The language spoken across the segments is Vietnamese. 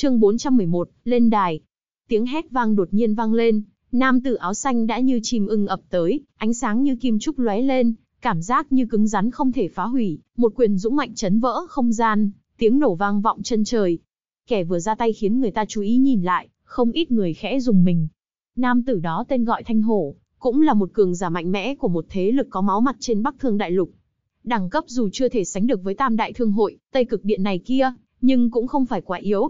Chương 411, lên đài. Tiếng hét vang đột nhiên vang lên, nam tử áo xanh đã như chim ưng ập tới, ánh sáng như kim trúc lóe lên, cảm giác như cứng rắn không thể phá hủy, một quyền dũng mạnh chấn vỡ không gian, tiếng nổ vang vọng chân trời. Kẻ vừa ra tay khiến người ta chú ý nhìn lại, không ít người khẽ dùng mình. Nam tử đó tên gọi Thanh Hổ, cũng là một cường giả mạnh mẽ của một thế lực có máu mặt trên Bắc Thương Đại Lục. Đẳng cấp dù chưa thể sánh được với Tam Đại Thương Hội, Tây Cực Điện này kia, nhưng cũng không phải quá yếu,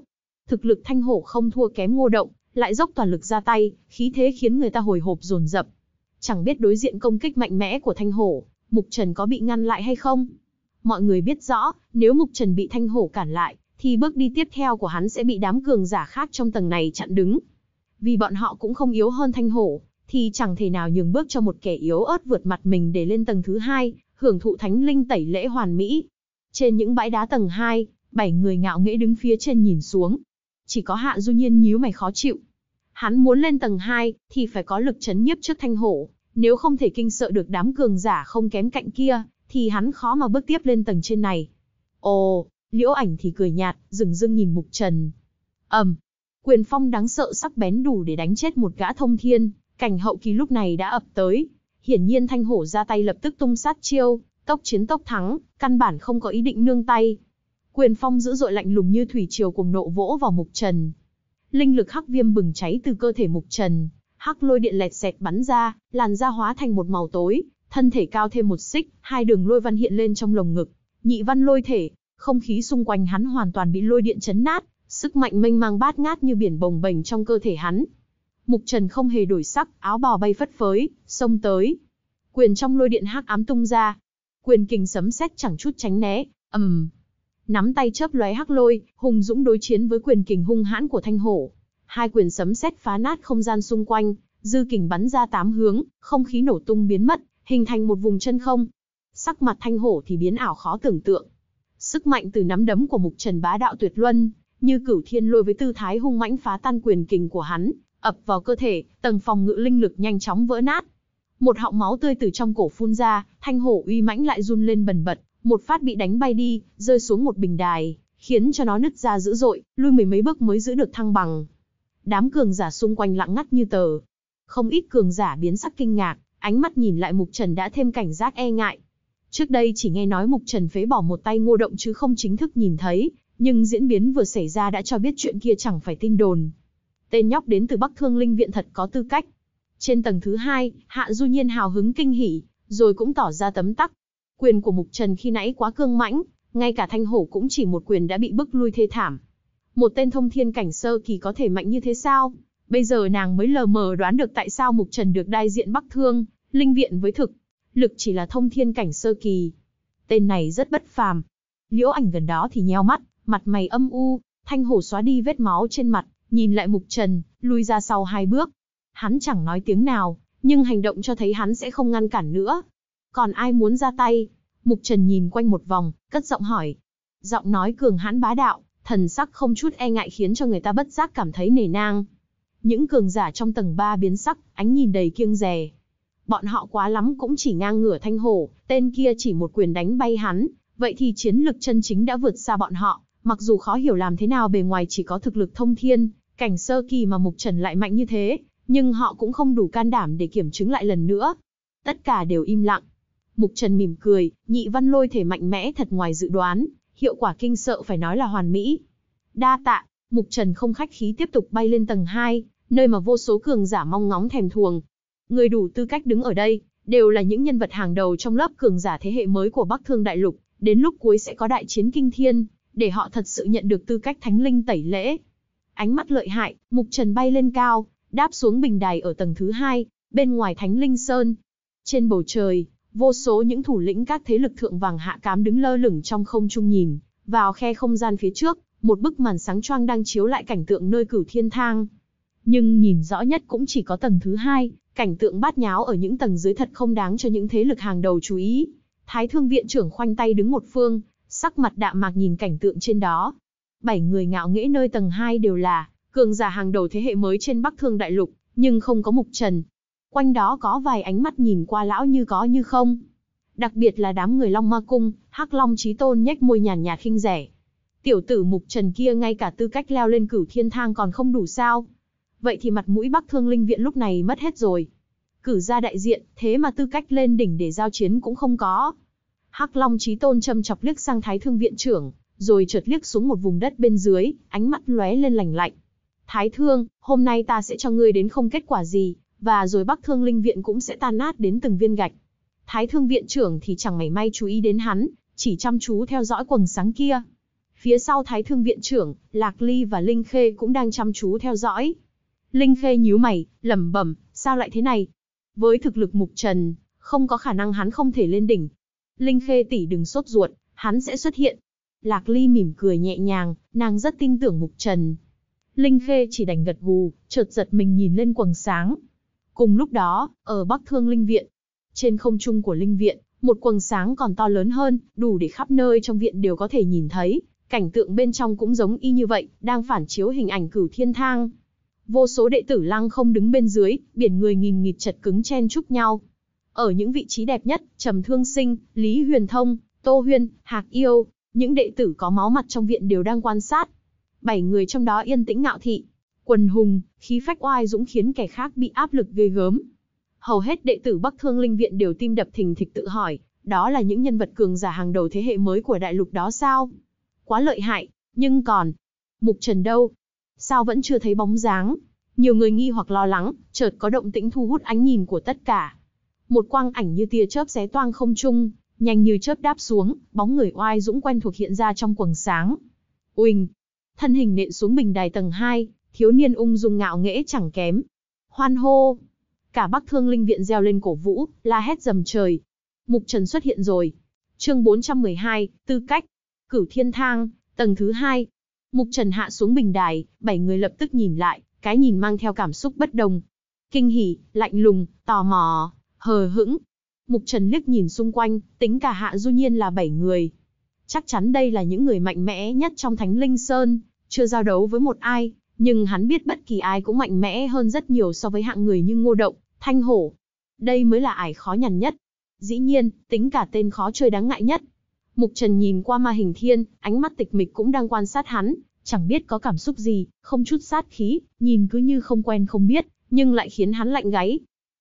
thực lực thanh hổ không thua kém ngô động, lại dốc toàn lực ra tay, khí thế khiến người ta hồi hộp dồn dập. Chẳng biết đối diện công kích mạnh mẽ của thanh hổ, mục trần có bị ngăn lại hay không? Mọi người biết rõ, nếu mục trần bị thanh hổ cản lại, thì bước đi tiếp theo của hắn sẽ bị đám cường giả khác trong tầng này chặn đứng. Vì bọn họ cũng không yếu hơn thanh hổ, thì chẳng thể nào nhường bước cho một kẻ yếu ớt vượt mặt mình để lên tầng thứ hai, hưởng thụ thánh linh tẩy lễ hoàn mỹ. Trên những bãi đá tầng 2, bảy người ngạo nghễ đứng phía trên nhìn xuống, chỉ có Hạ Du Nhiên nhíu mày khó chịu. Hắn muốn lên tầng 2, thì phải có lực chấn nhiếp trước thanh hổ, nếu không thể kinh sợ được đám cường giả không kém cạnh kia, thì hắn khó mà bước tiếp lên tầng trên này. Ồ, liễu ảnh thì cười nhạt, dừng dưng nhìn mục trần. ầm, um, quyền phong đáng sợ sắc bén đủ để đánh chết một gã thông thiên, cảnh hậu kỳ lúc này đã ập tới. Hiển nhiên thanh hổ ra tay lập tức tung sát chiêu, tốc chiến tốc thắng, căn bản không có ý định nương tay. Quyền phong dữ dội lạnh lùng như thủy triều cuồng nộ vỗ vào Mục Trần. Linh lực hắc viêm bừng cháy từ cơ thể Mục Trần, hắc lôi điện lẹt xẹt bắn ra, làn da hóa thành một màu tối, thân thể cao thêm một xích, hai đường lôi văn hiện lên trong lồng ngực, nhị văn lôi thể, không khí xung quanh hắn hoàn toàn bị lôi điện chấn nát, sức mạnh mênh mang bát ngát như biển bồng bềnh trong cơ thể hắn. Mục Trần không hề đổi sắc, áo bò bay phất phới, xông tới. Quyền trong lôi điện hắc ám tung ra, quyền kình sấm sét chẳng chút tránh né, ầm, um, Nắm tay chớp lóe hắc lôi, hùng dũng đối chiến với quyền kình hung hãn của thanh hổ. Hai quyền sấm sét phá nát không gian xung quanh, dư kình bắn ra tám hướng, không khí nổ tung biến mất, hình thành một vùng chân không. Sắc mặt thanh hổ thì biến ảo khó tưởng tượng. Sức mạnh từ nắm đấm của mục trần bá đạo tuyệt luân, như cửu thiên lôi với tư thái hung mãnh phá tan quyền kình của hắn, ập vào cơ thể, tầng phòng ngự linh lực nhanh chóng vỡ nát. Một họng máu tươi từ trong cổ phun ra, thanh hổ uy mãnh lại run lên bần bật, một phát bị đánh bay đi, rơi xuống một bình đài, khiến cho nó nứt ra dữ dội, lui mười mấy bước mới giữ được thăng bằng. Đám cường giả xung quanh lặng ngắt như tờ. Không ít cường giả biến sắc kinh ngạc, ánh mắt nhìn lại Mục Trần đã thêm cảnh giác e ngại. Trước đây chỉ nghe nói Mục Trần phế bỏ một tay ngô động chứ không chính thức nhìn thấy, nhưng diễn biến vừa xảy ra đã cho biết chuyện kia chẳng phải tin đồn. Tên nhóc đến từ Bắc Thương Linh Viện thật có tư cách. Trên tầng thứ hai, Hạ Du Nhiên hào hứng kinh hỉ, rồi cũng tỏ ra tấm tắc, Quyền của Mục Trần khi nãy quá cương mãnh, ngay cả Thanh Hổ cũng chỉ một quyền đã bị bức lui thê thảm. Một tên thông thiên cảnh sơ kỳ có thể mạnh như thế sao? Bây giờ nàng mới lờ mờ đoán được tại sao Mục Trần được Đại diện Bắc Thương, linh viện với thực, lực chỉ là thông thiên cảnh sơ kỳ. Tên này rất bất phàm. Liễu Ảnh gần đó thì nheo mắt, mặt mày âm u, Thanh Hổ xóa đi vết máu trên mặt, nhìn lại Mục Trần, lui ra sau hai bước. Hắn chẳng nói tiếng nào, nhưng hành động cho thấy hắn sẽ không ngăn cản nữa, còn ai muốn ra tay? Mục Trần nhìn quanh một vòng, cất giọng hỏi. Giọng nói cường hãn bá đạo, thần sắc không chút e ngại khiến cho người ta bất giác cảm thấy nề nang. Những cường giả trong tầng 3 biến sắc, ánh nhìn đầy kiêng rè. Bọn họ quá lắm cũng chỉ ngang ngửa thanh hổ, tên kia chỉ một quyền đánh bay hắn, vậy thì chiến lực chân chính đã vượt xa bọn họ, mặc dù khó hiểu làm thế nào bề ngoài chỉ có thực lực thông thiên, cảnh sơ kỳ mà Mục Trần lại mạnh như thế, nhưng họ cũng không đủ can đảm để kiểm chứng lại lần nữa. Tất cả đều im lặng, Mục Trần mỉm cười, nhị văn lôi thể mạnh mẽ thật ngoài dự đoán, hiệu quả kinh sợ phải nói là hoàn mỹ. Đa tạ, Mục Trần không khách khí tiếp tục bay lên tầng 2, nơi mà vô số cường giả mong ngóng thèm thuồng. Người đủ tư cách đứng ở đây, đều là những nhân vật hàng đầu trong lớp cường giả thế hệ mới của Bắc Thương Đại Lục, đến lúc cuối sẽ có đại chiến kinh thiên, để họ thật sự nhận được tư cách thánh linh tẩy lễ. Ánh mắt lợi hại, Mục Trần bay lên cao, đáp xuống bình đài ở tầng thứ hai, bên ngoài Thánh Linh Sơn. Trên bầu trời, Vô số những thủ lĩnh các thế lực thượng vàng hạ cám đứng lơ lửng trong không trung nhìn, vào khe không gian phía trước, một bức màn sáng choang đang chiếu lại cảnh tượng nơi cửu thiên thang. Nhưng nhìn rõ nhất cũng chỉ có tầng thứ hai, cảnh tượng bát nháo ở những tầng dưới thật không đáng cho những thế lực hàng đầu chú ý. Thái thương viện trưởng khoanh tay đứng một phương, sắc mặt đạm mạc nhìn cảnh tượng trên đó. Bảy người ngạo nghễ nơi tầng hai đều là cường giả hàng đầu thế hệ mới trên Bắc Thương Đại Lục, nhưng không có Mục Trần, Quanh đó có vài ánh mắt nhìn qua lão như có như không. Đặc biệt là đám người Long Ma Cung, Hắc Long Chí Tôn nhếch môi nhàn nhạt khinh rẻ. Tiểu tử Mục Trần kia ngay cả tư cách leo lên cửu thiên thang còn không đủ sao. Vậy thì mặt mũi Bắc Thương Linh Viện lúc này mất hết rồi. Cử ra đại diện, thế mà tư cách lên đỉnh để giao chiến cũng không có. Hắc Long Chí Tôn châm chọc liếc sang Thái Thương Viện trưởng, rồi chợt liếc xuống một vùng đất bên dưới, ánh mắt lóe lên lành lạnh. Thái Thương, hôm nay ta sẽ cho ngươi đến không kết quả gì, và rồi Bắc Thương Linh Viện cũng sẽ tan nát đến từng viên gạch. Thái Thương Viện trưởng thì chẳng mảy may chú ý đến hắn, chỉ chăm chú theo dõi quầng sáng kia. Phía sau Thái Thương Viện trưởng, Lạc Ly và Linh Khê cũng đang chăm chú theo dõi. Linh Khê nhíu mày, lẩm bẩm, sao lại thế này? Với thực lực mục trần, không có khả năng hắn không thể lên đỉnh. Linh Khê tỷ đừng sốt ruột, hắn sẽ xuất hiện. Lạc Ly mỉm cười nhẹ nhàng, nàng rất tin tưởng mục trần. Linh Khê chỉ đành gật gù, chợt giật mình nhìn lên quầng sáng, Cùng lúc đó, ở Bắc Thương Linh Viện, trên không trung của Linh Viện, một quầng sáng còn to lớn hơn, đủ để khắp nơi trong viện đều có thể nhìn thấy, cảnh tượng bên trong cũng giống y như vậy, đang phản chiếu hình ảnh cửu thiên thang. Vô số đệ tử lăng không đứng bên dưới, biển người nghìn nghịt chật cứng chen chúc nhau. Ở những vị trí đẹp nhất, Trầm Thương Sinh, Lý Huyền Thông, Tô Huyên, Hạc Yêu, những đệ tử có máu mặt trong viện đều đang quan sát. Bảy người trong đó yên tĩnh ngạo thị, Quần hùng, khí phách oai dũng khiến kẻ khác bị áp lực ghê gớm. Hầu hết đệ tử Bắc Thương Linh Viện đều tim đập thình thịch tự hỏi, đó là những nhân vật cường giả hàng đầu thế hệ mới của đại lục đó sao? Quá lợi hại, nhưng còn, Mục Trần đâu? Sao vẫn chưa thấy bóng dáng? Nhiều người nghi hoặc lo lắng, chợt có động tĩnh thu hút ánh nhìn của tất cả. Một quang ảnh như tia chớp xé toang không trung, nhanh như chớp đáp xuống, bóng người oai dũng quen thuộc hiện ra trong quầng sáng. Uỳnh, thân hình nện xuống bình đài tầng 2, thiếu niên ung dung ngạo nghễ chẳng kém. Hoan hô! Cả Bắc Thương Linh Viện reo lên cổ vũ, la hét dầm trời. Mục Trần xuất hiện rồi. Chương 412, tư cách. Cửu Thiên Thang, tầng thứ 2. Mục Trần hạ xuống bình đài, bảy người lập tức nhìn lại, cái nhìn mang theo cảm xúc bất đồng. Kinh hỉ, lạnh lùng, tò mò, hờ hững. Mục Trần liếc nhìn xung quanh, tính cả hạ du nhiên là bảy người. Chắc chắn đây là những người mạnh mẽ nhất trong Thánh Linh Sơn, chưa giao đấu với một ai, nhưng hắn biết bất kỳ ai cũng mạnh mẽ hơn rất nhiều so với hạng người như ngô động, thanh hổ. Đây mới là ải khó nhằn nhất. Dĩ nhiên, tính cả tên khó chơi đáng ngại nhất. Mục Trần nhìn qua ma hình thiên, ánh mắt tịch mịch cũng đang quan sát hắn, chẳng biết có cảm xúc gì, không chút sát khí, nhìn cứ như không quen không biết, nhưng lại khiến hắn lạnh gáy.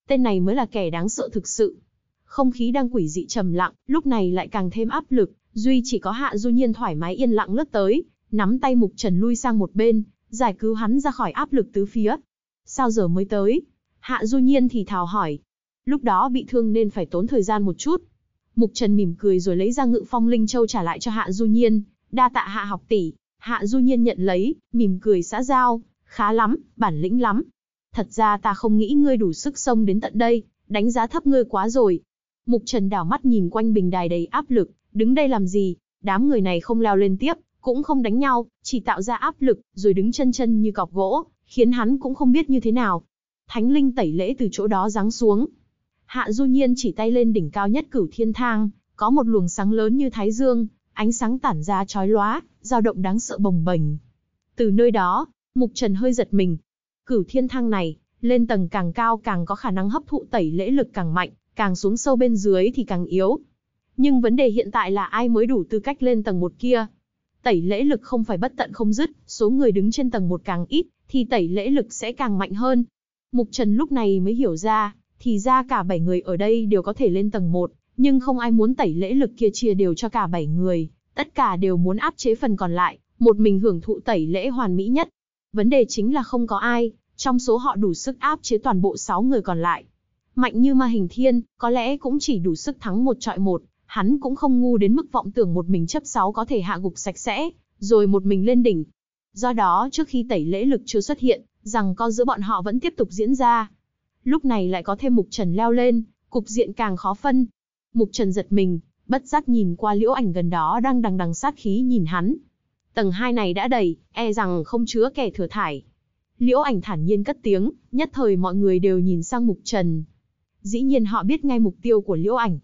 Tên này mới là kẻ đáng sợ thực sự. Không khí đang quỷ dị trầm lặng, lúc này lại càng thêm áp lực, duy chỉ có Hạ Du Nhiên thoải mái yên lặng lướt tới, nắm tay Mục Trần lui sang một bên, giải cứu hắn ra khỏi áp lực tứ phía. Sao giờ mới tới? Hạ Du Nhiên thì thào hỏi. Lúc đó bị thương nên phải tốn thời gian một chút. Mục Trần mỉm cười rồi lấy ra ngự phong linh châu trả lại cho Hạ Du Nhiên, đa tạ Hạ học tỷ. Hạ Du Nhiên nhận lấy, mỉm cười xã giao, khá lắm, bản lĩnh lắm. Thật ra ta không nghĩ ngươi đủ sức sông đến tận đây, đánh giá thấp ngươi quá rồi. Mục Trần đảo mắt nhìn quanh bình đài đầy áp lực, đứng đây làm gì, đám người này không leo lên tiếp, cũng không đánh nhau, chỉ tạo ra áp lực, rồi đứng chân chân như cọc gỗ, khiến hắn cũng không biết như thế nào. Thánh linh tẩy lễ từ chỗ đó giáng xuống. Hạ Du Nhiên chỉ tay lên đỉnh cao nhất cửu thiên thang, có một luồng sáng lớn như thái dương, ánh sáng tản ra chói lóa, dao động đáng sợ bồng bềnh. Từ nơi đó, Mục Trần hơi giật mình. Cửu thiên thang này, lên tầng càng cao càng có khả năng hấp thụ tẩy lễ lực càng mạnh, càng xuống sâu bên dưới thì càng yếu. Nhưng vấn đề hiện tại là ai mới đủ tư cách lên tầng một kia, tẩy lễ lực không phải bất tận không dứt, số người đứng trên tầng một càng ít, thì tẩy lễ lực sẽ càng mạnh hơn. Mục Trần lúc này mới hiểu ra, thì ra cả bảy người ở đây đều có thể lên tầng một, nhưng không ai muốn tẩy lễ lực kia chia đều cho cả bảy người, tất cả đều muốn áp chế phần còn lại, một mình hưởng thụ tẩy lễ hoàn mỹ nhất. Vấn đề chính là không có ai, trong số họ đủ sức áp chế toàn bộ sáu người còn lại. Mạnh như ma hình thiên, có lẽ cũng chỉ đủ sức thắng một trọi một, hắn cũng không ngu đến mức vọng tưởng một mình chấp sáu có thể hạ gục sạch sẽ, rồi một mình lên đỉnh. Do đó trước khi tẩy lễ lực chưa xuất hiện, rằng co giữa bọn họ vẫn tiếp tục diễn ra. Lúc này lại có thêm mục trần leo lên, cục diện càng khó phân. Mục trần giật mình, bất giác nhìn qua liễu ảnh gần đó đang đằng đằng sát khí nhìn hắn. Tầng hai này đã đầy, e rằng không chứa kẻ thừa thải. Liễu ảnh thản nhiên cất tiếng, nhất thời mọi người đều nhìn sang mục trần. Dĩ nhiên họ biết ngay mục tiêu của liễu ảnh,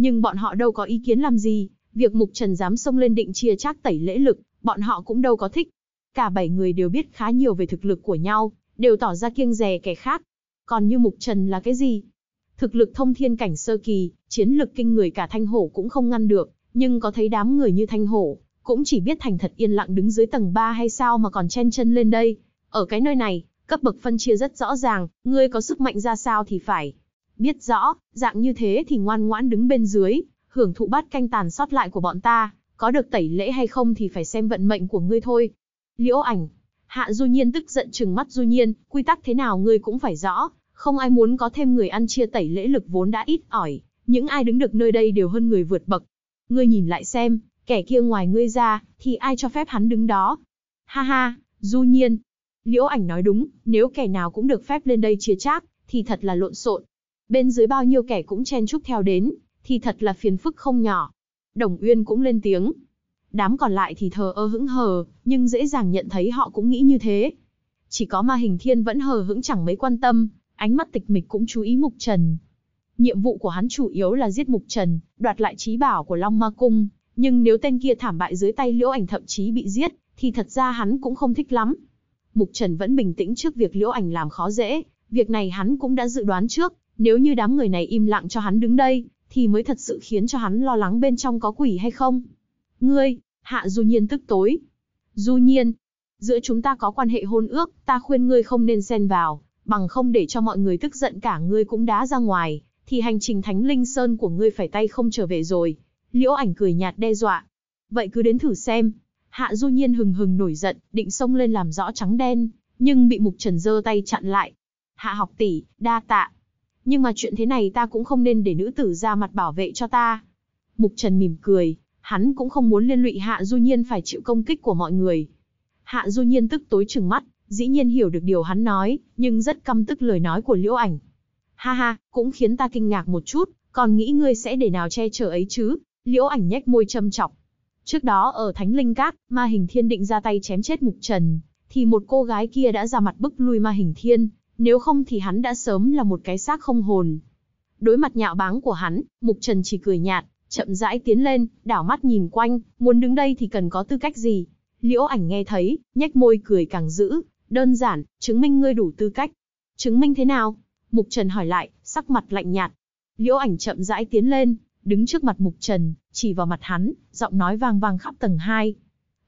nhưng bọn họ đâu có ý kiến làm gì, việc Mục Trần dám xông lên định chia chác tẩy lễ lực, bọn họ cũng đâu có thích. Cả bảy người đều biết khá nhiều về thực lực của nhau, đều tỏ ra kiêng rè kẻ khác. Còn như Mục Trần là cái gì? Thực lực thông thiên cảnh sơ kỳ, chiến lực kinh người cả thanh hổ cũng không ngăn được, nhưng có thấy đám người như thanh hổ, cũng chỉ biết thành thật yên lặng đứng dưới tầng 3 hay sao mà còn chen chân lên đây. Ở cái nơi này, cấp bậc phân chia rất rõ ràng, ngươi có sức mạnh ra sao thì phải, biết rõ, dạng như thế thì ngoan ngoãn đứng bên dưới, hưởng thụ bát canh tàn sót lại của bọn ta, có được tẩy lễ hay không thì phải xem vận mệnh của ngươi thôi. Liễu ảnh, hạ du nhiên tức giận chừng mắt du nhiên, quy tắc thế nào ngươi cũng phải rõ, không ai muốn có thêm người ăn chia tẩy lễ lực vốn đã ít ỏi, những ai đứng được nơi đây đều hơn người vượt bậc. Ngươi nhìn lại xem, kẻ kia ngoài ngươi ra, thì ai cho phép hắn đứng đó? Ha ha, du nhiên. Liễu ảnh nói đúng, nếu kẻ nào cũng được phép lên đây chia chác, thì thật là lộn xộn bên dưới bao nhiêu kẻ cũng chen chúc theo đến, thì thật là phiền phức không nhỏ. Đồng Uyên cũng lên tiếng. Đám còn lại thì thờ ơ hững hờ, nhưng dễ dàng nhận thấy họ cũng nghĩ như thế. Chỉ có ma hình thiên vẫn hờ hững chẳng mấy quan tâm, ánh mắt tịch mịch cũng chú ý Mục Trần. Nhiệm vụ của hắn chủ yếu là giết Mục Trần, đoạt lại trí bảo của Long Ma Cung, nhưng nếu tên kia thảm bại dưới tay Liễu Ảnh thậm chí bị giết, thì thật ra hắn cũng không thích lắm. Mục Trần vẫn bình tĩnh trước việc Liễu Ảnh làm khó dễ, việc này hắn cũng đã dự đoán trước, nếu như đám người này im lặng cho hắn đứng đây, thì mới thật sự khiến cho hắn lo lắng bên trong có quỷ hay không. Ngươi, hạ du nhiên tức tối. Du nhiên, giữa chúng ta có quan hệ hôn ước, ta khuyên ngươi không nên xen vào, bằng không để cho mọi người tức giận cả ngươi cũng đã ra ngoài, thì hành trình thánh linh sơn của ngươi phải tay không trở về rồi. Liễu ảnh cười nhạt đe dọa. Vậy cứ đến thử xem. Hạ du nhiên hừng hừng nổi giận, định xông lên làm rõ trắng đen, nhưng bị mục trần giơ tay chặn lại. Hạ học tỷ, đa tạ, nhưng mà chuyện thế này ta cũng không nên để nữ tử ra mặt bảo vệ cho ta. Mục Trần mỉm cười, hắn cũng không muốn liên lụy Hạ Du Nhiên phải chịu công kích của mọi người. Hạ Du Nhiên tức tối trừng mắt, dĩ nhiên hiểu được điều hắn nói, nhưng rất căm tức lời nói của Liễu Ảnh. Ha ha, cũng khiến ta kinh ngạc một chút, còn nghĩ ngươi sẽ để nào che chở ấy chứ? Liễu Ảnh nhếch môi châm chọc. Trước đó ở Thánh Linh Các, Ma Hình Thiên định ra tay chém chết Mục Trần, thì một cô gái kia đã ra mặt bức lui Ma Hình Thiên, nếu không thì hắn đã sớm là một cái xác không hồn. Đối mặt nhạo báng của hắn, Mục Trần chỉ cười nhạt, chậm rãi tiến lên, đảo mắt nhìn quanh, muốn đứng đây thì cần có tư cách gì. Liễu ảnh nghe thấy, nhếch môi cười càng dữ, đơn giản, chứng minh ngươi đủ tư cách. Chứng minh thế nào? Mục Trần hỏi lại, sắc mặt lạnh nhạt. Liễu ảnh chậm rãi tiến lên, đứng trước mặt Mục Trần, chỉ vào mặt hắn, giọng nói vang vang khắp tầng 2.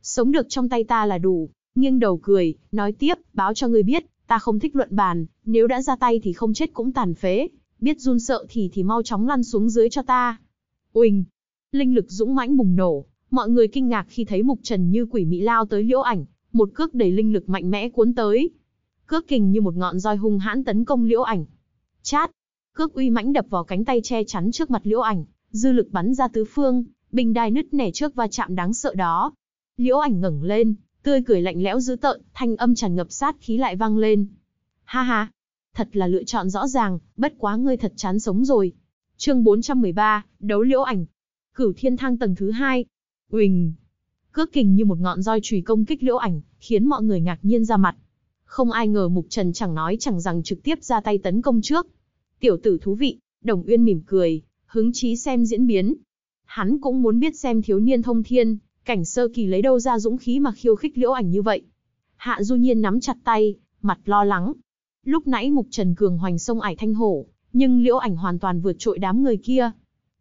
Sống được trong tay ta là đủ, nghiêng đầu cười, nói tiếp, báo cho ngươi biết, Ta không thích luận bàn, nếu đã ra tay thì không chết cũng tàn phế, biết run sợ thì thì mau chóng lăn xuống dưới cho ta. Uỳnh! Linh lực dũng mãnh bùng nổ, mọi người kinh ngạc khi thấy Mục Trần như quỷ mị lao tới liễu ảnh, một cước đầy linh lực mạnh mẽ cuốn tới. Cước kình như một ngọn roi hung hãn tấn công liễu ảnh. Chát! Cước uy mãnh đập vào cánh tay che chắn trước mặt liễu ảnh, dư lực bắn ra tứ phương, bình đài nứt nẻ trước va chạm đáng sợ đó. Liễu ảnh ngẩng lên, tươi cười lạnh lẽo dữ tợn, thanh âm tràn ngập sát khí lại vang lên. Ha ha, thật là lựa chọn rõ ràng, bất quá ngươi thật chán sống rồi. Chương 413, đấu liễu ảnh. Cửu Thiên Thang tầng thứ 2. Huỳnh. Cước kình như một ngọn roi chùy công kích liễu ảnh, khiến mọi người ngạc nhiên ra mặt. Không ai ngờ Mục Trần chẳng nói chẳng rằng trực tiếp ra tay tấn công trước. Tiểu tử thú vị, Đồng Uyên mỉm cười, hứng chí xem diễn biến. Hắn cũng muốn biết xem thiếu niên thông thiên, Cảnh sơ kỳ lấy đâu ra dũng khí mà khiêu khích liễu ảnh như vậy? Hạ Du Nhiên nắm chặt tay, mặt lo lắng. Lúc nãy Mục Trần Cường hoành sông ải thanh hổ, nhưng liễu ảnh hoàn toàn vượt trội đám người kia.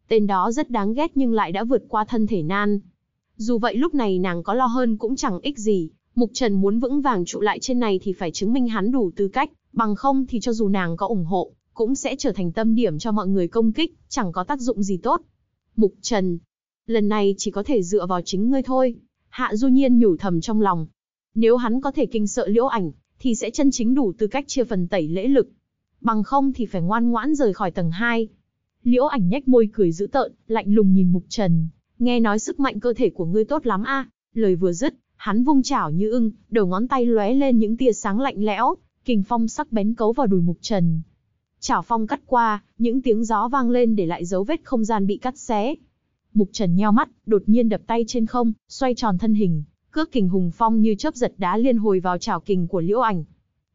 Tên đó rất đáng ghét nhưng lại đã vượt qua thân thể nan. Dù vậy lúc này nàng có lo hơn cũng chẳng ích gì, Mục Trần muốn vững vàng trụ lại trên này thì phải chứng minh hắn đủ tư cách, bằng không thì cho dù nàng có ủng hộ, cũng sẽ trở thành tâm điểm cho mọi người công kích, chẳng có tác dụng gì tốt. Mục Trần, Lần này chỉ có thể dựa vào chính ngươi thôi. Hạ Du Nhiên nhủ thầm trong lòng. Nếu hắn có thể kinh sợ liễu ảnh, thì sẽ chân chính đủ tư cách chia phần tẩy lễ lực. Bằng không thì phải ngoan ngoãn rời khỏi tầng 2. Liễu ảnh nhếch môi cười dữ tợn, lạnh lùng nhìn Mục Trần. Nghe nói sức mạnh cơ thể của ngươi tốt lắm a. Lời vừa dứt, hắn vung chảo như ưng, đầu ngón tay lóe lên những tia sáng lạnh lẽo, kình phong sắc bén cấu vào đùi Mục Trần. Chảo phong cắt qua, những tiếng gió vang lên để lại dấu vết không gian bị cắt xé. Mục Trần nheo mắt, đột nhiên đập tay trên không, xoay tròn thân hình, cước kình hùng phong như chớp giật đá liên hồi vào chảo kình của Liễu Ảnh.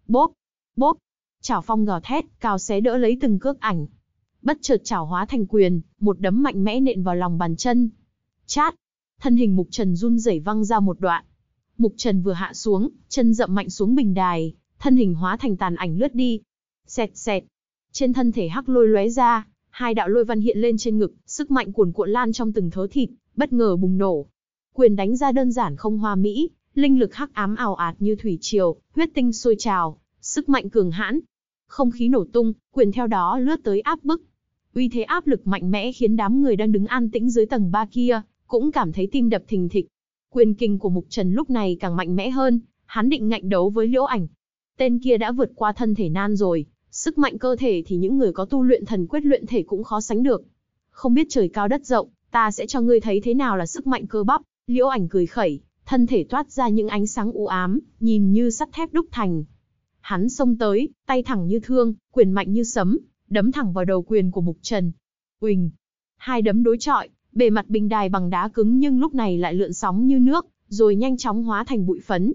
Bốp, bốp, chảo phong gào thét, cao xé đỡ lấy từng cước ảnh. Bất chợt chảo hóa thành quyền, một đấm mạnh mẽ nện vào lòng bàn chân. Chát, thân hình Mục Trần run rẩy văng ra một đoạn. Mục Trần vừa hạ xuống, chân dậm mạnh xuống bình đài, thân hình hóa thành tàn ảnh lướt đi. Xẹt xẹt, trên thân thể hắc lôi lóe ra, hai đạo lôi văn hiện lên trên ngực, sức mạnh cuồn cuộn lan trong từng thớ thịt, bất ngờ bùng nổ. Quyền đánh ra đơn giản không hoa mỹ, linh lực hắc ám ảo ạt như thủy triều, huyết tinh sôi trào, sức mạnh cường hãn. Không khí nổ tung, quyền theo đó lướt tới áp bức. Uy thế áp lực mạnh mẽ khiến đám người đang đứng an tĩnh dưới tầng ba kia, cũng cảm thấy tim đập thình thịch. Quyền kinh của Mục Trần lúc này càng mạnh mẽ hơn, hắn định ngạnh đấu với Liễu Ảnh. Tên kia đã vượt qua thân thể nan rồi, Sức mạnh cơ thể thì những người có tu luyện thần quyết luyện thể cũng khó sánh được. Không biết trời cao đất rộng, ta sẽ cho ngươi thấy thế nào là sức mạnh cơ bắp. Liễu ảnh cười khẩy, thân thể toát ra những ánh sáng u ám, nhìn như sắt thép đúc thành. Hắn xông tới, tay thẳng như thương, quyền mạnh như sấm, đấm thẳng vào đầu quyền của Mục Trần. Quỳnh. Hai đấm đối chọi, bề mặt bình đài bằng đá cứng nhưng lúc này lại lượn sóng như nước, rồi nhanh chóng hóa thành bụi phấn.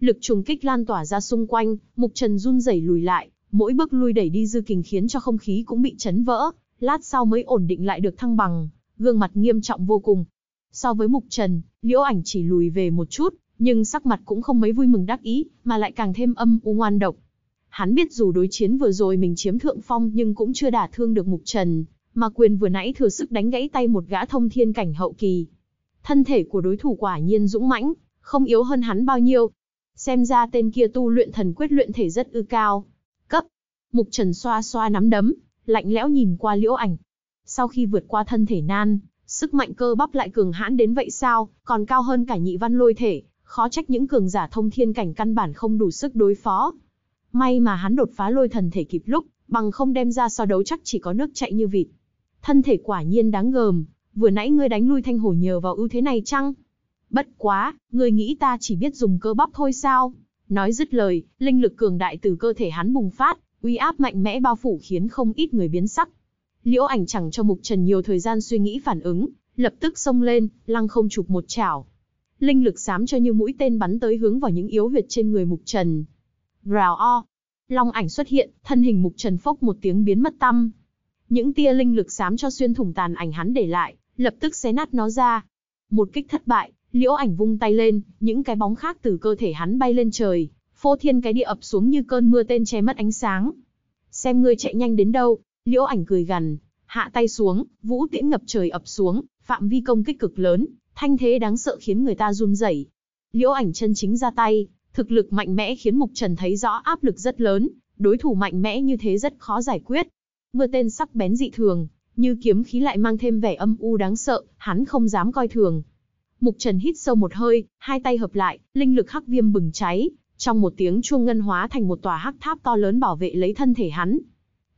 Lực trùng kích lan tỏa ra xung quanh, Mục Trần run rẩy lùi lại, mỗi bước lui đẩy đi dư kình khiến cho không khí cũng bị chấn vỡ, lát sau mới ổn định lại được thăng bằng, gương mặt nghiêm trọng vô cùng. So với Mục Trần, Liễu Ảnh chỉ lùi về một chút, nhưng sắc mặt cũng không mấy vui mừng đắc ý, mà lại càng thêm âm u ngoan độc. Hắn biết dù đối chiến vừa rồi mình chiếm thượng phong nhưng cũng chưa đả thương được Mục Trần, mà quyền vừa nãy thừa sức đánh gãy tay một gã thông thiên cảnh hậu kỳ. Thân thể của đối thủ quả nhiên dũng mãnh, không yếu hơn hắn bao nhiêu. Xem ra tên kia tu luyện thần quyết luyện thể rất ư cao, Mục Trần xoa xoa nắm đấm, lạnh lẽo nhìn qua liễu ảnh. Sau khi vượt qua thân thể nan, sức mạnh cơ bắp lại cường hãn đến vậy sao, còn cao hơn cả nhị văn lôi thể, khó trách những cường giả thông thiên cảnh căn bản không đủ sức đối phó. May mà hắn đột phá lôi thần thể kịp lúc, bằng không đem ra so đấu chắc chỉ có nước chạy như vịt. Thân thể quả nhiên đáng gờm, vừa nãy ngươi đánh lui thanh hổ nhờ vào ưu thế này chăng? Bất quá, ngươi nghĩ ta chỉ biết dùng cơ bắp thôi sao? Nói dứt lời, linh lực cường đại từ cơ thể hắn bùng phát, Uy áp mạnh mẽ bao phủ khiến không ít người biến sắc. Liễu ảnh chẳng cho Mục Trần nhiều thời gian suy nghĩ phản ứng, lập tức xông lên, lăng không chụp một chảo. Linh lực xám cho như mũi tên bắn tới hướng vào những yếu huyệt trên người Mục Trần. Rào o. Long ảnh xuất hiện, thân hình Mục Trần phốc một tiếng biến mất tâm. Những tia linh lực xám cho xuyên thủng tàn ảnh hắn để lại, lập tức xé nát nó ra. Một kích thất bại, liễu ảnh vung tay lên, những cái bóng khác từ cơ thể hắn bay lên trời, phô thiên cái địa ập xuống như cơn mưa tên che mất ánh sáng. Xem ngươi chạy nhanh đến đâu, liễu ảnh cười gằn, hạ tay xuống, vũ tiễn ngập trời ập xuống, phạm vi công kích cực lớn, thanh thế đáng sợ khiến người ta run rẩy. Liễu ảnh chân chính ra tay, thực lực mạnh mẽ khiến Mục Trần thấy rõ áp lực rất lớn, đối thủ mạnh mẽ như thế rất khó giải quyết. Mưa tên sắc bén dị thường, như kiếm khí lại mang thêm vẻ âm u đáng sợ, hắn không dám coi thường. Mục Trần hít sâu một hơi, hai tay hợp lại, linh lực hắc viêm bừng cháy, trong một tiếng chuông ngân hóa thành một tòa hắc tháp to lớn bảo vệ lấy thân thể hắn.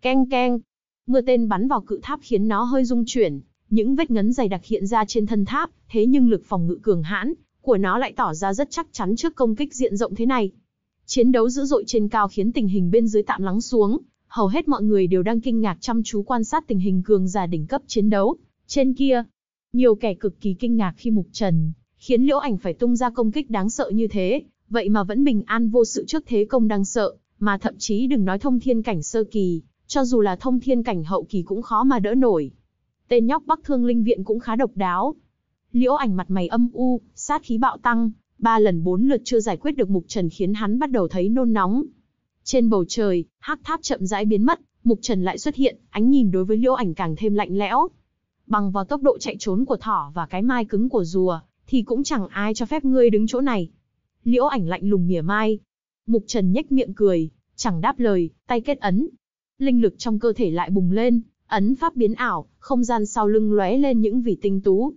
Keng keng. Mưa tên bắn vào cự tháp khiến nó hơi rung chuyển, những vết ngấn dày đặc hiện ra trên thân tháp, thế nhưng lực phòng ngự cường hãn của nó lại tỏ ra rất chắc chắn trước công kích diện rộng thế này. Chiến đấu dữ dội trên cao khiến tình hình bên dưới tạm lắng xuống, hầu hết mọi người đều đang kinh ngạc chăm chú quan sát tình hình cường giả đỉnh cấp chiến đấu. Trên kia, nhiều kẻ cực kỳ kinh ngạc khi mục trần, khiến liễu ảnh phải tung ra công kích đáng sợ như thế, vậy mà vẫn bình an vô sự trước thế công đang sợ, mà thậm chí đừng nói thông thiên cảnh sơ kỳ, cho dù là thông thiên cảnh hậu kỳ cũng khó mà đỡ nổi. Tên nhóc Bắc Thương Linh Viện cũng khá độc đáo. Liễu ảnh mặt mày âm u, sát khí bạo tăng, ba lần bốn lượt chưa giải quyết được mục trần khiến hắn bắt đầu thấy nôn nóng. Trên bầu trời, hắc tháp chậm rãi biến mất, mục trần lại xuất hiện, ánh nhìn đối với liễu ảnh càng thêm lạnh lẽo. Bằng vào tốc độ chạy trốn của thỏ và cái mai cứng của rùa, thì cũng chẳng ai cho phép ngươi đứng chỗ này, Liễu ảnh lạnh lùng mỉa mai. Mục Trần nhếch miệng cười, chẳng đáp lời, tay kết ấn. Linh lực trong cơ thể lại bùng lên, ấn pháp biến ảo, không gian sau lưng lóe lên những vì tinh tú.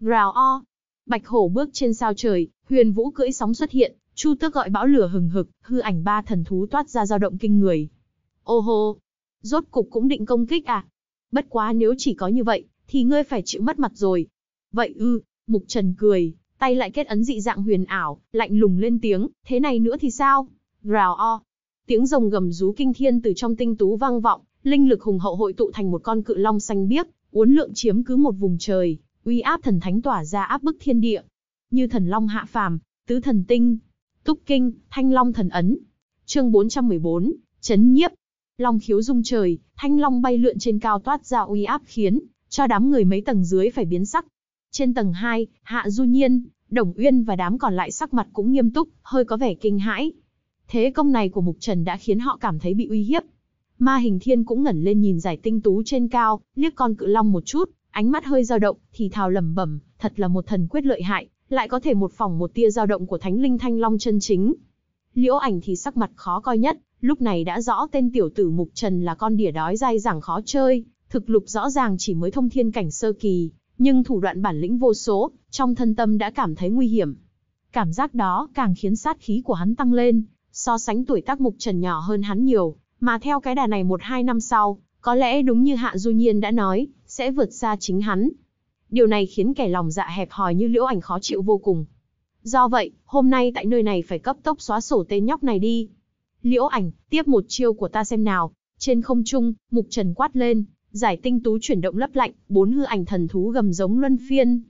Rào o. Bạch hổ bước trên sao trời, huyền vũ cưỡi sóng xuất hiện, chu tước gọi bão lửa hừng hực, hư ảnh ba thần thú toát ra dao động kinh người. Ô hô, rốt cục cũng định công kích à? Bất quá nếu chỉ có như vậy, thì ngươi phải chịu mất mặt rồi. Vậy ư, Mục Trần cười, tay lại kết ấn dị dạng huyền ảo, lạnh lùng lên tiếng, thế này nữa thì sao? Rào o. Tiếng rồng gầm rú kinh thiên từ trong tinh tú vang vọng, linh lực hùng hậu hội tụ thành một con cự long xanh biếc, uốn lượn chiếm cứ một vùng trời, uy áp thần thánh tỏa ra áp bức thiên địa. Như thần long hạ phàm, tứ thần tinh, túc kinh, thanh long thần ấn. Chương 414, chấn nhiếp. Long khiếu rung trời, thanh long bay lượn trên cao toát ra uy áp khiến cho đám người mấy tầng dưới phải biến sắc, trên tầng 2, Hạ Du Nhiên, Đồng Uyên và đám còn lại sắc mặt cũng nghiêm túc, hơi có vẻ kinh hãi. Thế công này của Mục Trần đã khiến họ cảm thấy bị uy hiếp. Ma Hình Thiên cũng ngẩn lên nhìn giải tinh tú trên cao, liếc con cự long một chút, ánh mắt hơi dao động, thì thào lẩm bẩm, thật là một thần quyết lợi hại, lại có thể một phòng một tia dao động của Thánh Linh Thanh Long chân chính. Liễu Ảnh thì sắc mặt khó coi nhất, lúc này đã rõ tên tiểu tử Mục Trần là con đỉa đói dai dẳng khó chơi, thực lục rõ ràng chỉ mới thông thiên cảnh sơ kỳ, nhưng thủ đoạn bản lĩnh vô số, trong thân tâm đã cảm thấy nguy hiểm. Cảm giác đó càng khiến sát khí của hắn tăng lên, so sánh tuổi tác mục trần nhỏ hơn hắn nhiều, mà theo cái đà này một hai năm sau, có lẽ đúng như Hạ Du Nhiên đã nói, sẽ vượt xa chính hắn. Điều này khiến kẻ lòng dạ hẹp hòi như liễu ảnh khó chịu vô cùng. Do vậy, hôm nay tại nơi này phải cấp tốc xóa sổ tên nhóc này đi. Liễu ảnh, tiếp một chiêu của ta xem nào. Trên không trung, Mục Trần quát lên, Giải tinh tú chuyển động lấp lạnh, bốn hư ảnh thần thú gầm giống luân phiên.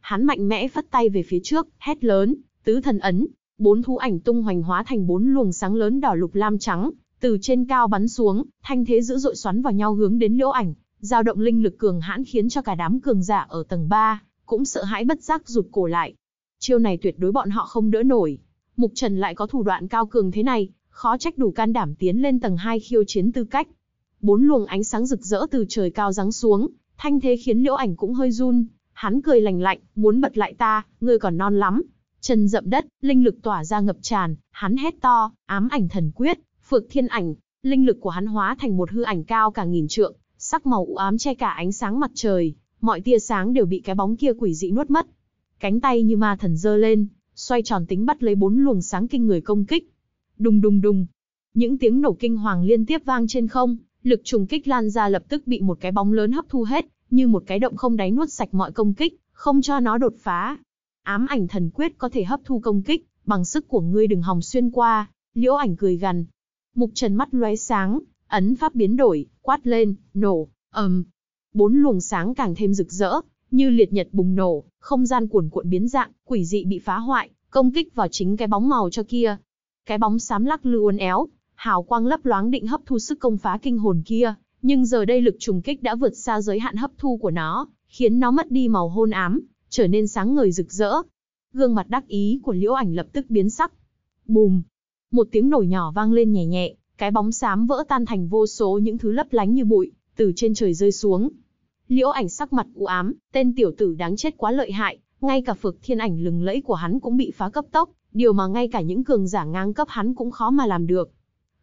Hắn mạnh mẽ phất tay về phía trước, hét lớn, tứ thần ấn, bốn thú ảnh tung hoành hóa thành bốn luồng sáng lớn đỏ lục lam trắng, từ trên cao bắn xuống, thanh thế dữ dội xoắn vào nhau hướng đến liễu ảnh, dao động linh lực cường hãn khiến cho cả đám cường giả ở tầng 3, cũng sợ hãi bất giác rụt cổ lại. Chiêu này tuyệt đối bọn họ không đỡ nổi. Mục Trần lại có thủ đoạn cao cường thế này, khó trách đủ can đảm tiến lên tầng 2 khiêu chiến tư cách, bốn luồng ánh sáng rực rỡ từ trời cao giáng xuống, thanh thế khiến liễu ảnh cũng hơi run, hắn cười lành lạnh, muốn bật lại ta, ngươi còn non lắm. Chân dậm đất, linh lực tỏa ra ngập tràn, hắn hét to, ám ảnh thần quyết, phược thiên ảnh, linh lực của hắn hóa thành một hư ảnh cao cả nghìn trượng, sắc màu u ám che cả ánh sáng mặt trời, mọi tia sáng đều bị cái bóng kia quỷ dị nuốt mất. Cánh tay như ma thần giơ lên, xoay tròn tính bắt lấy bốn luồng sáng kinh người công kích. Đùng đùng đùng, những tiếng nổ kinh hoàng liên tiếp vang trên không, lực trùng kích lan ra lập tức bị một cái bóng lớn hấp thu hết, như một cái động không đáy nuốt sạch mọi công kích, không cho nó đột phá. Ám ảnh thần quyết có thể hấp thu công kích, bằng sức của ngươi đừng hòng xuyên qua, liễu ảnh cười gằn. Mục trần mắt lóe sáng, ấn pháp biến đổi, quát lên, nổ, ầm. Bốn luồng sáng càng thêm rực rỡ, như liệt nhật bùng nổ, không gian cuồn cuộn biến dạng, quỷ dị bị phá hoại, công kích vào chính cái bóng màu cho kia. Cái bóng xám lắc lư uốn éo, Hào quang lấp loáng định hấp thu sức công phá kinh hồn kia, nhưng giờ đây lực trùng kích đã vượt xa giới hạn hấp thu của nó, khiến nó mất đi màu hôn ám, trở nên sáng ngời rực rỡ. Gương mặt đắc ý của Liễu Ảnh lập tức biến sắc. Bùm! Một tiếng nổ nhỏ vang lên nhẹ nhẹ, cái bóng xám vỡ tan thành vô số những thứ lấp lánh như bụi, từ trên trời rơi xuống. Liễu Ảnh sắc mặt u ám, tên tiểu tử đáng chết quá lợi hại, ngay cả phược thiên ảnh lừng lẫy của hắn cũng bị phá cấp tốc, điều mà ngay cả những cường giả ngang cấp hắn cũng khó mà làm được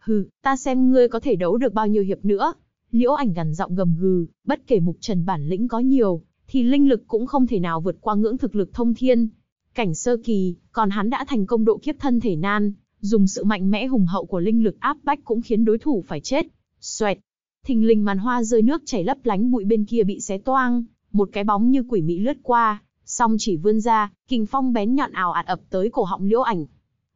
hừ, ta xem ngươi có thể đấu được bao nhiêu hiệp nữa. Liễu ảnh gằn giọng gầm gừ, bất kể mục trần bản lĩnh có nhiều, thì linh lực cũng không thể nào vượt qua ngưỡng thực lực thông thiên. Cảnh sơ kỳ, còn hắn đã thành công độ kiếp thân thể nan, dùng sự mạnh mẽ hùng hậu của linh lực áp bách cũng khiến đối thủ phải chết. Xoẹt, thình lình màn hoa rơi nước chảy lấp lánh bụi bên kia bị xé toang, một cái bóng như quỷ mị lướt qua, song chỉ vươn ra, kình phong bén nhọn ảo ạt ập tới cổ họng liễu ảnh.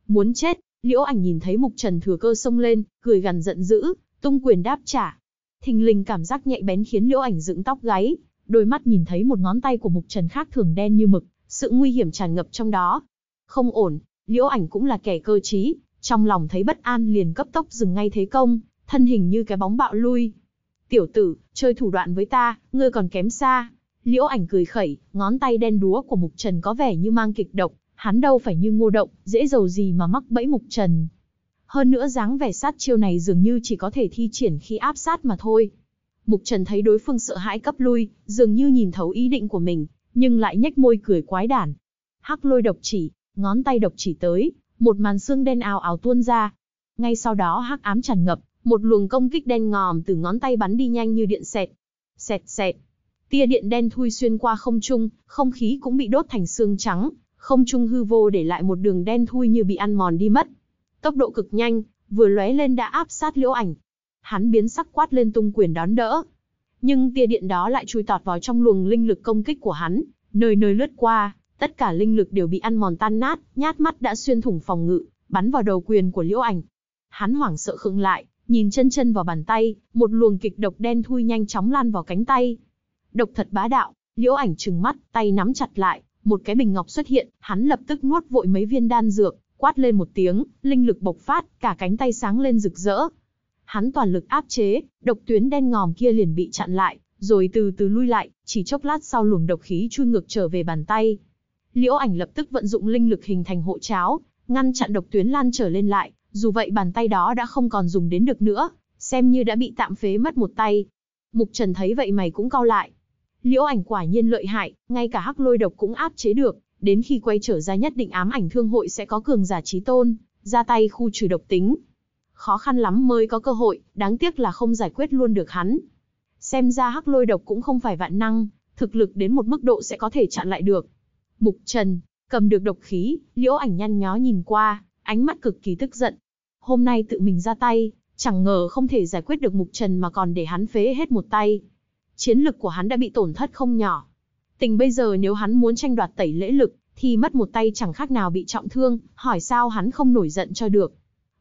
Muốn chết, Liễu ảnh nhìn thấy mục trần thừa cơ xông lên, cười gằn giận dữ, tung quyền đáp trả. Thình lình cảm giác nhạy bén khiến liễu ảnh dựng tóc gáy, đôi mắt nhìn thấy một ngón tay của mục trần khác thường đen như mực, sự nguy hiểm tràn ngập trong đó. Không ổn, liễu ảnh cũng là kẻ cơ trí, trong lòng thấy bất an liền cấp tốc dừng ngay thế công, thân hình như cái bóng bạo lui. Tiểu tử, chơi thủ đoạn với ta, ngươi còn kém xa. Liễu ảnh cười khẩy, ngón tay đen đúa của mục trần có vẻ như mang kịch độc, hắn đâu phải như ngô động, dễ dầu gì mà mắc bẫy mục trần. Hơn nữa dáng vẻ sát chiêu này dường như chỉ có thể thi triển khi áp sát mà thôi. Mục trần thấy đối phương sợ hãi cấp lui, dường như nhìn thấu ý định của mình, nhưng lại nhếch môi cười quái đản. Hắc lôi độc chỉ, ngón tay độc chỉ tới, một màn xương đen ào ào tuôn ra. Ngay sau đó hắc ám tràn ngập, một luồng công kích đen ngòm từ ngón tay bắn đi nhanh như điện xẹt. Xẹt xẹt. Tia điện đen thui xuyên qua không trung, không khí cũng bị đốt thành xương trắng, không trung hư vô để lại một đường đen thui như bị ăn mòn đi mất. Tốc độ cực nhanh, vừa lóe lên đã áp sát liễu ảnh. Hắn biến sắc quát lên tung quyền đón đỡ. Nhưng tia điện đó lại chui tọt vào trong luồng linh lực công kích của hắn, nơi nơi lướt qua, tất cả linh lực đều bị ăn mòn tan nát, nhát mắt đã xuyên thủng phòng ngự, bắn vào đầu quyền của liễu ảnh. Hắn hoảng sợ khựng lại, nhìn chân chân vào bàn tay, một luồng kịch độc đen thui nhanh chóng lan vào cánh tay. Độc thật bá đạo, liễu ảnh trừng mắt, tay nắm chặt lại, một cái bình ngọc xuất hiện, hắn lập tức nuốt vội mấy viên đan dược, quát lên một tiếng, linh lực bộc phát, cả cánh tay sáng lên rực rỡ. Hắn toàn lực áp chế, độc tuyến đen ngòm kia liền bị chặn lại, rồi từ từ lui lại, chỉ chốc lát sau luồng độc khí chui ngược trở về bàn tay. Liễu Ảnh lập tức vận dụng linh lực hình thành hộ cháo, ngăn chặn độc tuyến lan trở lên lại, dù vậy bàn tay đó đã không còn dùng đến được nữa, xem như đã bị tạm phế mất một tay. Mục Trần thấy vậy mày cũng cau lại, Liễu ảnh quả nhiên lợi hại, ngay cả hắc lôi độc cũng áp chế được, đến khi quay trở ra nhất định ám ảnh thương hội sẽ có cường giả chí tôn, ra tay khu trừ độc tính. Khó khăn lắm mới có cơ hội, đáng tiếc là không giải quyết luôn được hắn. Xem ra hắc lôi độc cũng không phải vạn năng, thực lực đến một mức độ sẽ có thể chặn lại được. Mục Trần, cầm được độc khí, liễu ảnh nhăn nhó nhìn qua, ánh mắt cực kỳ tức giận. Hôm nay tự mình ra tay, chẳng ngờ không thể giải quyết được Mục Trần mà còn để hắn phế hết một tay chiến lực của hắn đã bị tổn thất không nhỏ. Tình bây giờ nếu hắn muốn tranh đoạt tẩy lễ lực, thì mất một tay chẳng khác nào bị trọng thương, hỏi sao hắn không nổi giận cho được.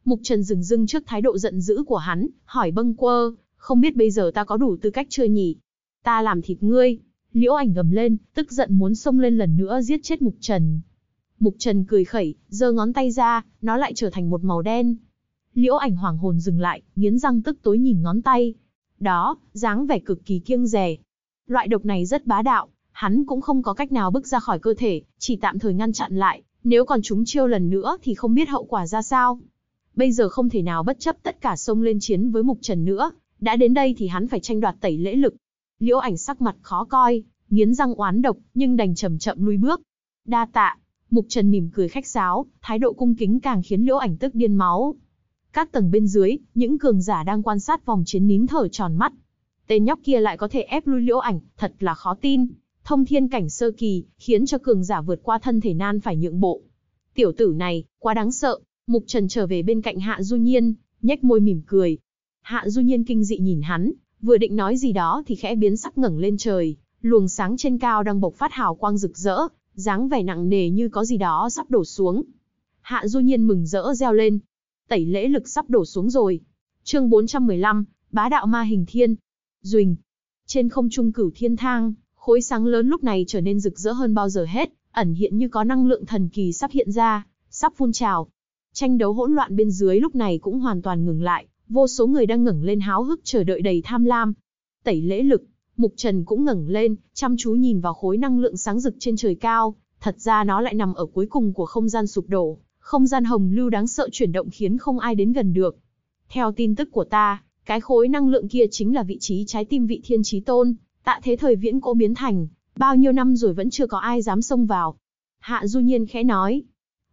Mục Trần dừng dưng trước thái độ giận dữ của hắn, hỏi bâng quơ, không biết bây giờ ta có đủ tư cách chưa nhỉ? Ta làm thịt ngươi. Liễu ảnh gầm lên, tức giận muốn xông lên lần nữa giết chết Mục Trần. Mục Trần cười khẩy, giơ ngón tay ra, nó lại trở thành một màu đen. Liễu ảnh hoàng hồn dừng lại, nghiến răng tức tối nhìn ngón tay, đó, dáng vẻ cực kỳ kiêng rè. Loại độc này rất bá đạo, hắn cũng không có cách nào bước ra khỏi cơ thể, chỉ tạm thời ngăn chặn lại, nếu còn chúng chiêu lần nữa thì không biết hậu quả ra sao. Bây giờ không thể nào bất chấp tất cả xông lên chiến với Mục Trần nữa, đã đến đây thì hắn phải tranh đoạt tẩy lễ lực. Liễu ảnh sắc mặt khó coi, nghiến răng oán độc, nhưng đành chậm chậm lui bước. Đa tạ, Mục Trần mỉm cười khách sáo, thái độ cung kính càng khiến Liễu ảnh tức điên máu. Các tầng bên dưới, những cường giả đang quan sát vòng chiến nín thở tròn mắt. Tên nhóc kia lại có thể ép lui liễu ảnh, thật là khó tin. Thông thiên cảnh sơ kỳ, khiến cho cường giả vượt qua thân thể nan phải nhượng bộ. Tiểu tử này, quá đáng sợ. Mục Trần trở về bên cạnh Hạ Du Nhiên, nhếch môi mỉm cười. Hạ Du Nhiên kinh dị nhìn hắn, vừa định nói gì đó thì khẽ biến sắc ngẩng lên trời, luồng sáng trên cao đang bộc phát hào quang rực rỡ, dáng vẻ nặng nề như có gì đó sắp đổ xuống. Hạ Du Nhiên mừng rỡ reo lên, tẩy lễ lực sắp đổ xuống rồi. Chương 415, Bá đạo ma hình thiên. Duỳnh. Trên không trung cửu thiên thang, khối sáng lớn lúc này trở nên rực rỡ hơn bao giờ hết, ẩn hiện như có năng lượng thần kỳ sắp hiện ra, sắp phun trào. Tranh đấu hỗn loạn bên dưới lúc này cũng hoàn toàn ngừng lại, vô số người đang ngẩng lên háo hức chờ đợi đầy tham lam. Tẩy lễ lực, Mục Trần cũng ngẩng lên, chăm chú nhìn vào khối năng lượng sáng rực trên trời cao, thật ra nó lại nằm ở cuối cùng của không gian sụp đổ, không gian hồng lưu đáng sợ chuyển động khiến không ai đến gần được. Theo tin tức của ta, cái khối năng lượng kia chính là vị trí trái tim vị thiên trí tôn, tạ thế thời viễn cổ biến thành, bao nhiêu năm rồi vẫn chưa có ai dám xông vào. Hạ Du Nhiên khẽ nói.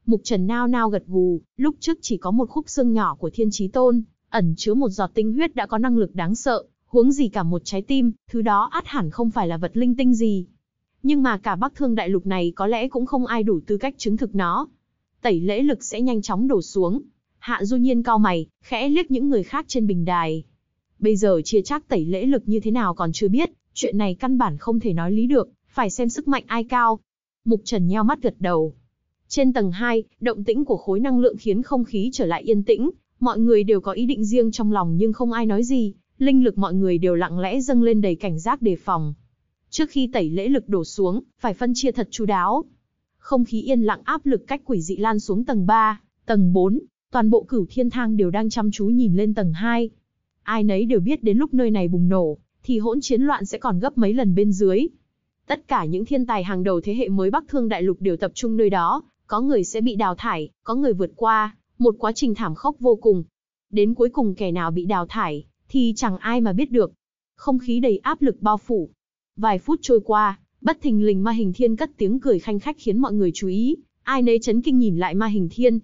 Mục Trần nao nao gật gù, lúc trước chỉ có một khúc xương nhỏ của thiên trí tôn, ẩn chứa một giọt tinh huyết đã có năng lực đáng sợ, huống gì cả một trái tim, thứ đó át hẳn không phải là vật linh tinh gì. Nhưng mà cả Bắc Thương Đại Lục này có lẽ cũng không ai đủ tư cách chứng thực nó tẩy lễ lực sẽ nhanh chóng đổ xuống. Hạ Du Nhiên cao mày, khẽ liếc những người khác trên bình đài. Bây giờ chia chác tẩy lễ lực như thế nào còn chưa biết, chuyện này căn bản không thể nói lý được, phải xem sức mạnh ai cao. Mục Trần nheo mắt gật đầu. Trên tầng 2, động tĩnh của khối năng lượng khiến không khí trở lại yên tĩnh, mọi người đều có ý định riêng trong lòng nhưng không ai nói gì, linh lực mọi người đều lặng lẽ dâng lên đầy cảnh giác đề phòng. Trước khi tẩy lễ lực đổ xuống, phải phân chia thật chú đáo không khí yên lặng áp lực cách quỷ dị lan xuống tầng 3, tầng 4, toàn bộ cửu thiên thang đều đang chăm chú nhìn lên tầng 2. Ai nấy đều biết đến lúc nơi này bùng nổ, thì hỗn chiến loạn sẽ còn gấp mấy lần bên dưới. Tất cả những thiên tài hàng đầu thế hệ mới Bắc Thương Đại Lục đều tập trung nơi đó, có người sẽ bị đào thải, có người vượt qua, một quá trình thảm khốc vô cùng. Đến cuối cùng kẻ nào bị đào thải, thì chẳng ai mà biết được. Không khí đầy áp lực bao phủ. Vài phút trôi qua, Bất thình lình ma hình thiên cất tiếng cười khanh khách khiến mọi người chú ý, ai nấy chấn kinh nhìn lại ma hình thiên.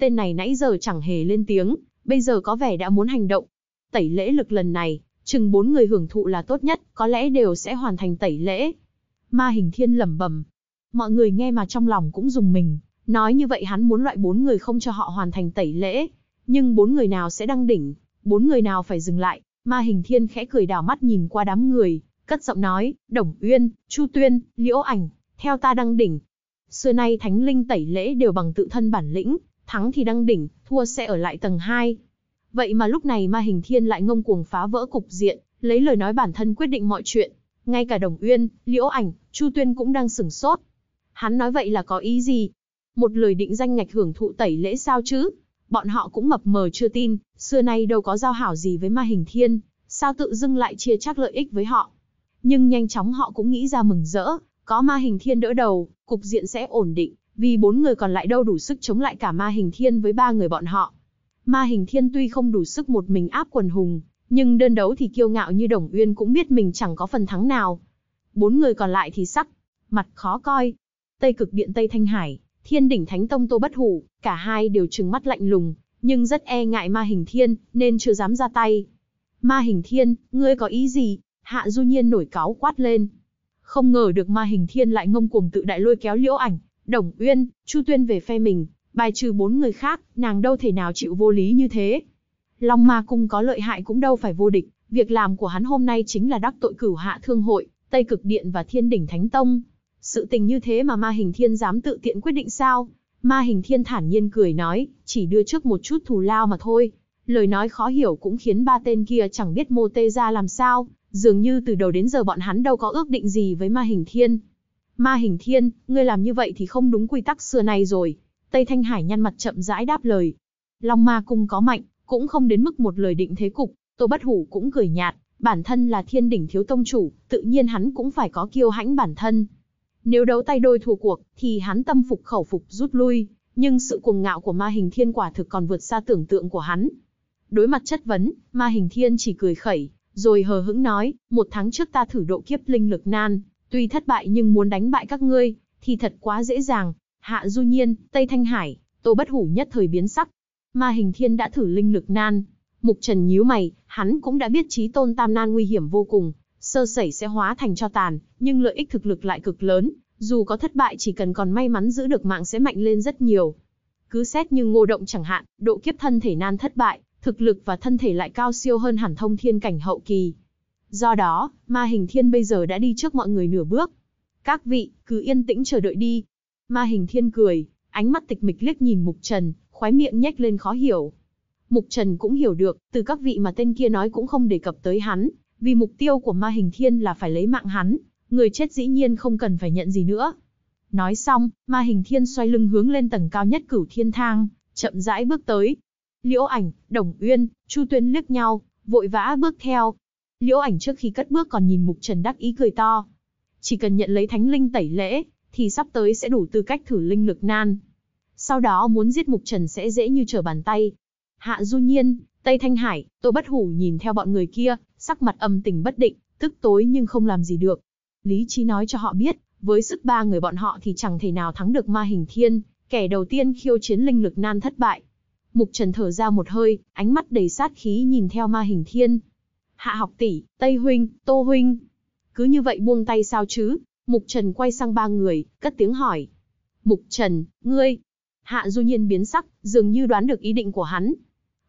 Tên này nãy giờ chẳng hề lên tiếng, bây giờ có vẻ đã muốn hành động. Tẩy lễ lực lần này, chừng bốn người hưởng thụ là tốt nhất, có lẽ đều sẽ hoàn thành tẩy lễ. Ma hình thiên lẩm bẩm. Mọi người nghe mà trong lòng cũng dùng mình, nói như vậy hắn muốn loại bốn người không cho họ hoàn thành tẩy lễ. Nhưng bốn người nào sẽ đăng đỉnh, bốn người nào phải dừng lại, ma hình thiên khẽ cười đảo mắt nhìn qua đám người, cất giọng nói, Đồng Uyên, Chu Tuyên, Liễu Ảnh, theo ta đăng đỉnh. Xưa nay thánh linh tẩy lễ đều bằng tự thân bản lĩnh, thắng thì đăng đỉnh, thua sẽ ở lại tầng 2. Vậy mà lúc này ma hình thiên lại ngông cuồng phá vỡ cục diện, lấy lời nói bản thân quyết định mọi chuyện. Ngay cả Đồng Uyên, Liễu Ảnh, Chu Tuyên cũng đang sửng sốt. Hắn nói vậy là có ý gì? Một lời định danh ngạch hưởng thụ tẩy lễ sao chứ? Bọn họ cũng mập mờ chưa tin, xưa nay đâu có giao hảo gì với ma hình thiên, sao tự dưng lại chia chắc lợi ích với họ? Nhưng nhanh chóng họ cũng nghĩ ra mừng rỡ, có ma hình thiên đỡ đầu, cục diện sẽ ổn định, vì bốn người còn lại đâu đủ sức chống lại cả ma hình thiên với ba người bọn họ. Ma hình thiên tuy không đủ sức một mình áp quần hùng, nhưng đơn đấu thì kiêu ngạo như Đồng Uyên cũng biết mình chẳng có phần thắng nào. Bốn người còn lại thì sắc, mặt khó coi. Tây cực điện Tây Thanh Hải, thiên đỉnh Thánh Tông Tô Bất Hủ, cả hai đều trừng mắt lạnh lùng, nhưng rất e ngại ma hình thiên, nên chưa dám ra tay. Ma hình thiên, ngươi có ý gì? Hạ Du Nhiên nổi cáo quát lên. Không ngờ được ma hình thiên lại ngông cuồng tự đại lôi kéo liễu ảnh, đồng uyên, Chu Tuyên về phe mình, bài trừ bốn người khác, nàng đâu thể nào chịu vô lý như thế. Long ma cung có lợi hại cũng đâu phải vô địch, việc làm của hắn hôm nay chính là đắc tội cửu hạ thương hội, Tây Cực Điện và Thiên Đỉnh Thánh Tông. Sự tình như thế mà ma hình thiên dám tự tiện quyết định sao? Ma hình thiên thản nhiên cười nói, chỉ đưa trước một chút thù lao mà thôi. Lời nói khó hiểu cũng khiến ba tên kia chẳng biết mô tê ra làm sao, Dường như từ đầu đến giờ bọn hắn đâu có ước định gì với ma hình thiên. Ma hình thiên, ngươi làm như vậy thì không đúng quy tắc xưa nay rồi. Tây Thanh Hải nhăn mặt chậm rãi đáp lời. Long ma cung có mạnh, cũng không đến mức một lời định thế cục. Tô Bất Hủ cũng cười nhạt, bản thân là thiên đỉnh thiếu tông chủ, tự nhiên hắn cũng phải có kiêu hãnh bản thân. Nếu đấu tay đôi thua cuộc, thì hắn tâm phục khẩu phục rút lui, nhưng sự cuồng ngạo của ma hình thiên quả thực còn vượt xa tưởng tượng của hắn. Đối mặt chất vấn, ma hình thiên chỉ cười khẩy, rồi hờ hững nói, một tháng trước ta thử độ kiếp linh lực nan, tuy thất bại nhưng muốn đánh bại các ngươi, thì thật quá dễ dàng. Hạ Du Nhiên, Tây Thanh Hải, Tô Bất Hủ nhất thời biến sắc. Ma Hình Thiên đã thử linh lực nan, Mục Trần nhíu mày, hắn cũng đã biết trí tôn tam nan nguy hiểm vô cùng, sơ sẩy sẽ hóa thành cho tàn, nhưng lợi ích thực lực lại cực lớn, dù có thất bại chỉ cần còn may mắn giữ được mạng sẽ mạnh lên rất nhiều. Cứ xét như Ngô Động chẳng hạn, độ kiếp thân thể nan thất bại, thực lực và thân thể lại cao siêu hơn hẳn thông thiên cảnh hậu kỳ. Do đó, ma hình thiên bây giờ đã đi trước mọi người nửa bước. Các vị, cứ yên tĩnh chờ đợi đi. Ma hình thiên cười, ánh mắt tịch mịch liếc nhìn Mục Trần, khóe miệng nhếch lên khó hiểu. Mục Trần cũng hiểu được, từ các vị mà tên kia nói cũng không đề cập tới hắn, vì mục tiêu của ma hình thiên là phải lấy mạng hắn, người chết dĩ nhiên không cần phải nhận gì nữa. Nói xong, ma hình thiên xoay lưng hướng lên tầng cao nhất cửu thiên thang, chậm rãi bước tới, Liễu Ảnh, Đồng Uyên, Chu Tuyên liếc nhau, vội vã bước theo. Liễu Ảnh trước khi cất bước còn nhìn Mục Trần đắc ý cười to. Chỉ cần nhận lấy thánh linh tẩy lễ, thì sắp tới sẽ đủ tư cách thử linh lực nan. Sau đó muốn giết Mục Trần sẽ dễ như trở bàn tay. Hạ Du Nhiên, Tây Thanh Hải, Tô Bất Hủ nhìn theo bọn người kia, sắc mặt âm tình bất định, tức tối nhưng không làm gì được. Lý Chi nói cho họ biết, với sức ba người bọn họ thì chẳng thể nào thắng được ma hình thiên, kẻ đầu tiên khiêu chiến linh lực nan thất bại, Mục Trần thở ra một hơi, ánh mắt đầy sát khí nhìn theo ma hình thiên. Hạ học tỷ, Tây Huynh, Tô Huynh. Cứ như vậy buông tay sao chứ? Mục Trần quay sang ba người, cất tiếng hỏi. Mục Trần, ngươi. Hạ du nhiên biến sắc, dường như đoán được ý định của hắn.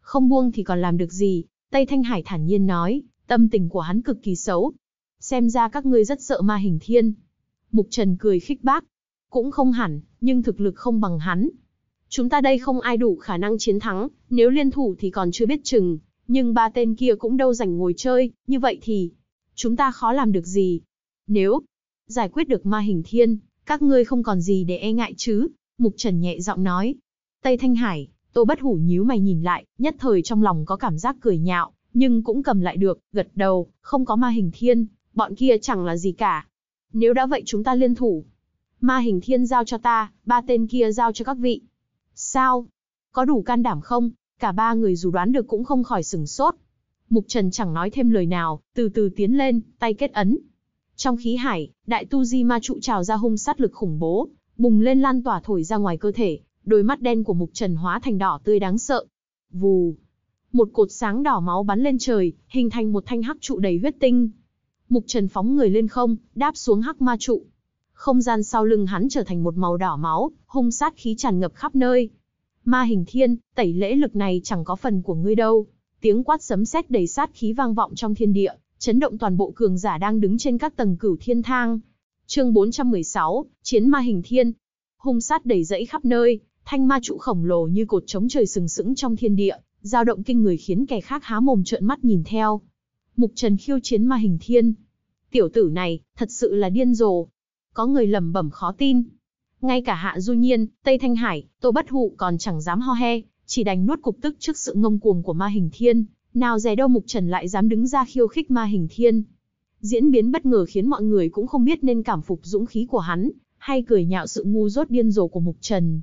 Không buông thì còn làm được gì, Tây Thanh Hải thản nhiên nói, tâm tình của hắn cực kỳ xấu. Xem ra các ngươi rất sợ ma hình thiên. Mục Trần cười khích bác. Cũng không hẳn, nhưng thực lực không bằng hắn, Chúng ta đây không ai đủ khả năng chiến thắng, nếu liên thủ thì còn chưa biết chừng, nhưng ba tên kia cũng đâu rảnh ngồi chơi, như vậy thì chúng ta khó làm được gì. Nếu giải quyết được ma hình thiên, các ngươi không còn gì để e ngại chứ, Mục Trần nhẹ giọng nói. Tây Thanh Hải, Tô Bất Hủ nhíu mày nhìn lại, nhất thời trong lòng có cảm giác cười nhạo, nhưng cũng cầm lại được, gật đầu, không có ma hình thiên, bọn kia chẳng là gì cả. Nếu đã vậy chúng ta liên thủ. Ma hình thiên giao cho ta, ba tên kia giao cho các vị, Sao? Có đủ can đảm không? Cả ba người dù đoán được cũng không khỏi sừng sốt. Mục Trần chẳng nói thêm lời nào, từ từ tiến lên, tay kết ấn. Trong khí hải, đại tu di ma trụ trào ra hung sát lực khủng bố, bùng lên lan tỏa thổi ra ngoài cơ thể, đôi mắt đen của Mục Trần hóa thành đỏ tươi đáng sợ. Vù! Một cột sáng đỏ máu bắn lên trời, hình thành một thanh hắc trụ đầy huyết tinh. Mục Trần phóng người lên không, đáp xuống hắc ma trụ, không gian sau lưng hắn trở thành một màu đỏ máu, hung sát khí tràn ngập khắp nơi. Ma hình thiên, tẩy lễ lực này chẳng có phần của ngươi đâu. Tiếng quát sấm sét đầy sát khí vang vọng trong thiên địa, chấn động toàn bộ cường giả đang đứng trên các tầng cửu thiên thang. Chương 416, Chiến ma hình thiên. Hung sát đầy rẫy khắp nơi, thanh ma trụ khổng lồ như cột chống trời sừng sững trong thiên địa, dao động kinh người khiến kẻ khác há mồm trợn mắt nhìn theo. Mục Trần khiêu chiến ma hình thiên. Tiểu tử này, thật sự là điên rồ, có người lẩm bẩm khó tin. Ngay cả Hạ Du Nhiên, Tây Thanh Hải, Tô Bất Hụ còn chẳng dám ho he, chỉ đành nuốt cục tức trước sự ngông cuồng của Ma Hình Thiên, nào dè đâu Mục Trần lại dám đứng ra khiêu khích Ma Hình Thiên. Diễn biến bất ngờ khiến mọi người cũng không biết nên cảm phục dũng khí của hắn, hay cười nhạo sự ngu dốt điên rồ của Mục Trần.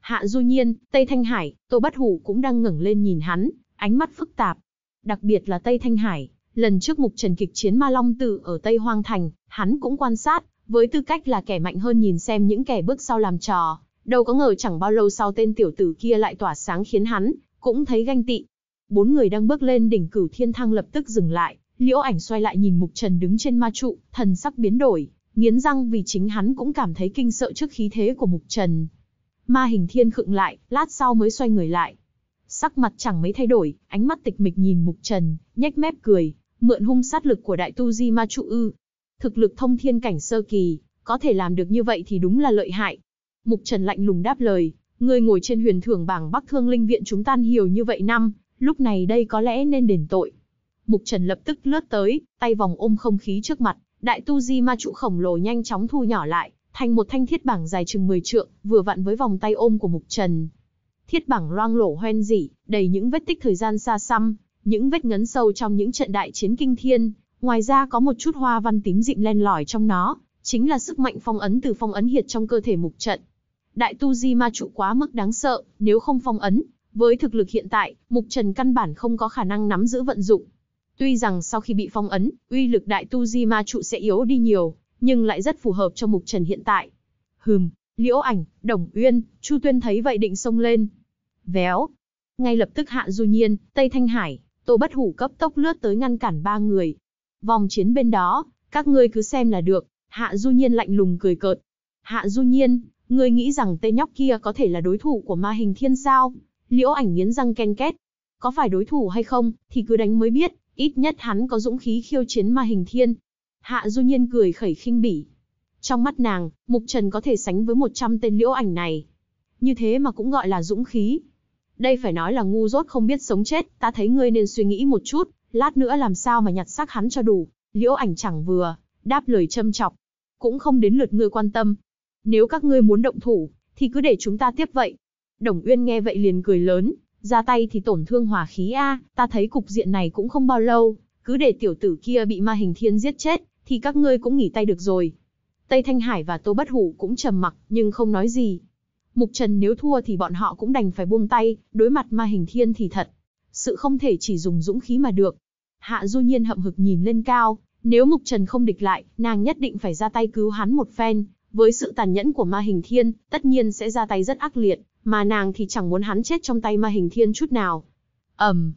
Hạ Du Nhiên, Tây Thanh Hải, Tô Bất Hủ cũng đang ngẩng lên nhìn hắn, ánh mắt phức tạp. Đặc biệt là Tây Thanh Hải, lần trước Mục Trần kịch chiến Ma Long tự ở Tây Hoang Thành, hắn cũng quan sát, với tư cách là kẻ mạnh hơn nhìn xem những kẻ bước sau làm trò, đâu có ngờ chẳng bao lâu sau tên tiểu tử kia lại tỏa sáng khiến hắn, cũng thấy ganh tị. Bốn người đang bước lên đỉnh cửu thiên thăng lập tức dừng lại, liễu ảnh xoay lại nhìn mục trần đứng trên ma trụ, thần sắc biến đổi, nghiến răng vì chính hắn cũng cảm thấy kinh sợ trước khí thế của mục trần. Ma hình thiên khựng lại, lát sau mới xoay người lại. Sắc mặt chẳng mấy thay đổi, ánh mắt tịch mịch nhìn mục trần, nhếch mép cười, mượn hung sát lực của đại tu di ma trụ ư, thực lực thông thiên cảnh sơ kỳ, có thể làm được như vậy thì đúng là lợi hại. Mục Trần lạnh lùng đáp lời, người ngồi trên huyền thưởng bảng Bắc Thương Linh Viện chúng tan hiểu như vậy năm, lúc này đây có lẽ nên đền tội. Mục Trần lập tức lướt tới, tay vòng ôm không khí trước mặt, đại tu di ma trụ khổng lồ nhanh chóng thu nhỏ lại, thành một thanh thiết bảng dài chừng 10 trượng, vừa vặn với vòng tay ôm của Mục Trần. Thiết bảng loang lổ hoen dỉ, đầy những vết tích thời gian xa xăm, những vết ngấn sâu trong những trận đại chiến kinh thiên, Ngoài ra có một chút hoa văn tím dịm len lỏi trong nó, chính là sức mạnh phong ấn từ phong ấn hiệt trong cơ thể mục trận. Đại tu di ma trụ quá mức đáng sợ, nếu không phong ấn, với thực lực hiện tại, mục trần căn bản không có khả năng nắm giữ vận dụng. Tuy rằng sau khi bị phong ấn, uy lực đại tu di ma trụ sẽ yếu đi nhiều, nhưng lại rất phù hợp cho mục trần hiện tại. Hừm, liễu ảnh, đồng uyên, chu tuyên thấy vậy định xông lên. Véo. Ngay lập tức hạ du nhiên, Tây Thanh Hải, Tô Bất Hủ cấp tốc lướt tới ngăn cản ba người, Vòng chiến bên đó, các ngươi cứ xem là được, Hạ Du Nhiên lạnh lùng cười cợt. Hạ Du Nhiên, ngươi nghĩ rằng tên nhóc kia có thể là đối thủ của ma hình thiên sao? Liễu ảnh nghiến răng ken két. Có phải đối thủ hay không, thì cứ đánh mới biết, ít nhất hắn có dũng khí khiêu chiến ma hình thiên. Hạ Du Nhiên cười khẩy khinh bỉ. Trong mắt nàng, Mục Trần có thể sánh với 100 tên liễu ảnh này. Như thế mà cũng gọi là dũng khí. Đây phải nói là ngu dốt không biết sống chết, ta thấy ngươi nên suy nghĩ một chút, lát nữa làm sao mà nhặt xác hắn cho đủ, liễu ảnh chẳng vừa, đáp lời châm chọc. Cũng không đến lượt ngươi quan tâm. Nếu các ngươi muốn động thủ, thì cứ để chúng ta tiếp vậy. Đồng Uyên nghe vậy liền cười lớn, ra tay thì tổn thương hòa khí a, ta thấy cục diện này cũng không bao lâu, cứ để tiểu tử kia bị ma hình thiên giết chết, thì các ngươi cũng nghỉ tay được rồi. Tây Thanh Hải và Tô Bất Hủ cũng trầm mặc, nhưng không nói gì. Mục Trần nếu thua thì bọn họ cũng đành phải buông tay, đối mặt ma hình thiên thì thật. Sự không thể chỉ dùng dũng khí mà được, Hạ Du Nhiên hậm hực nhìn lên cao, nếu Mục Trần không địch lại, nàng nhất định phải ra tay cứu hắn một phen. Với sự tàn nhẫn của ma hình thiên, tất nhiên sẽ ra tay rất ác liệt, mà nàng thì chẳng muốn hắn chết trong tay ma hình thiên chút nào. ầm,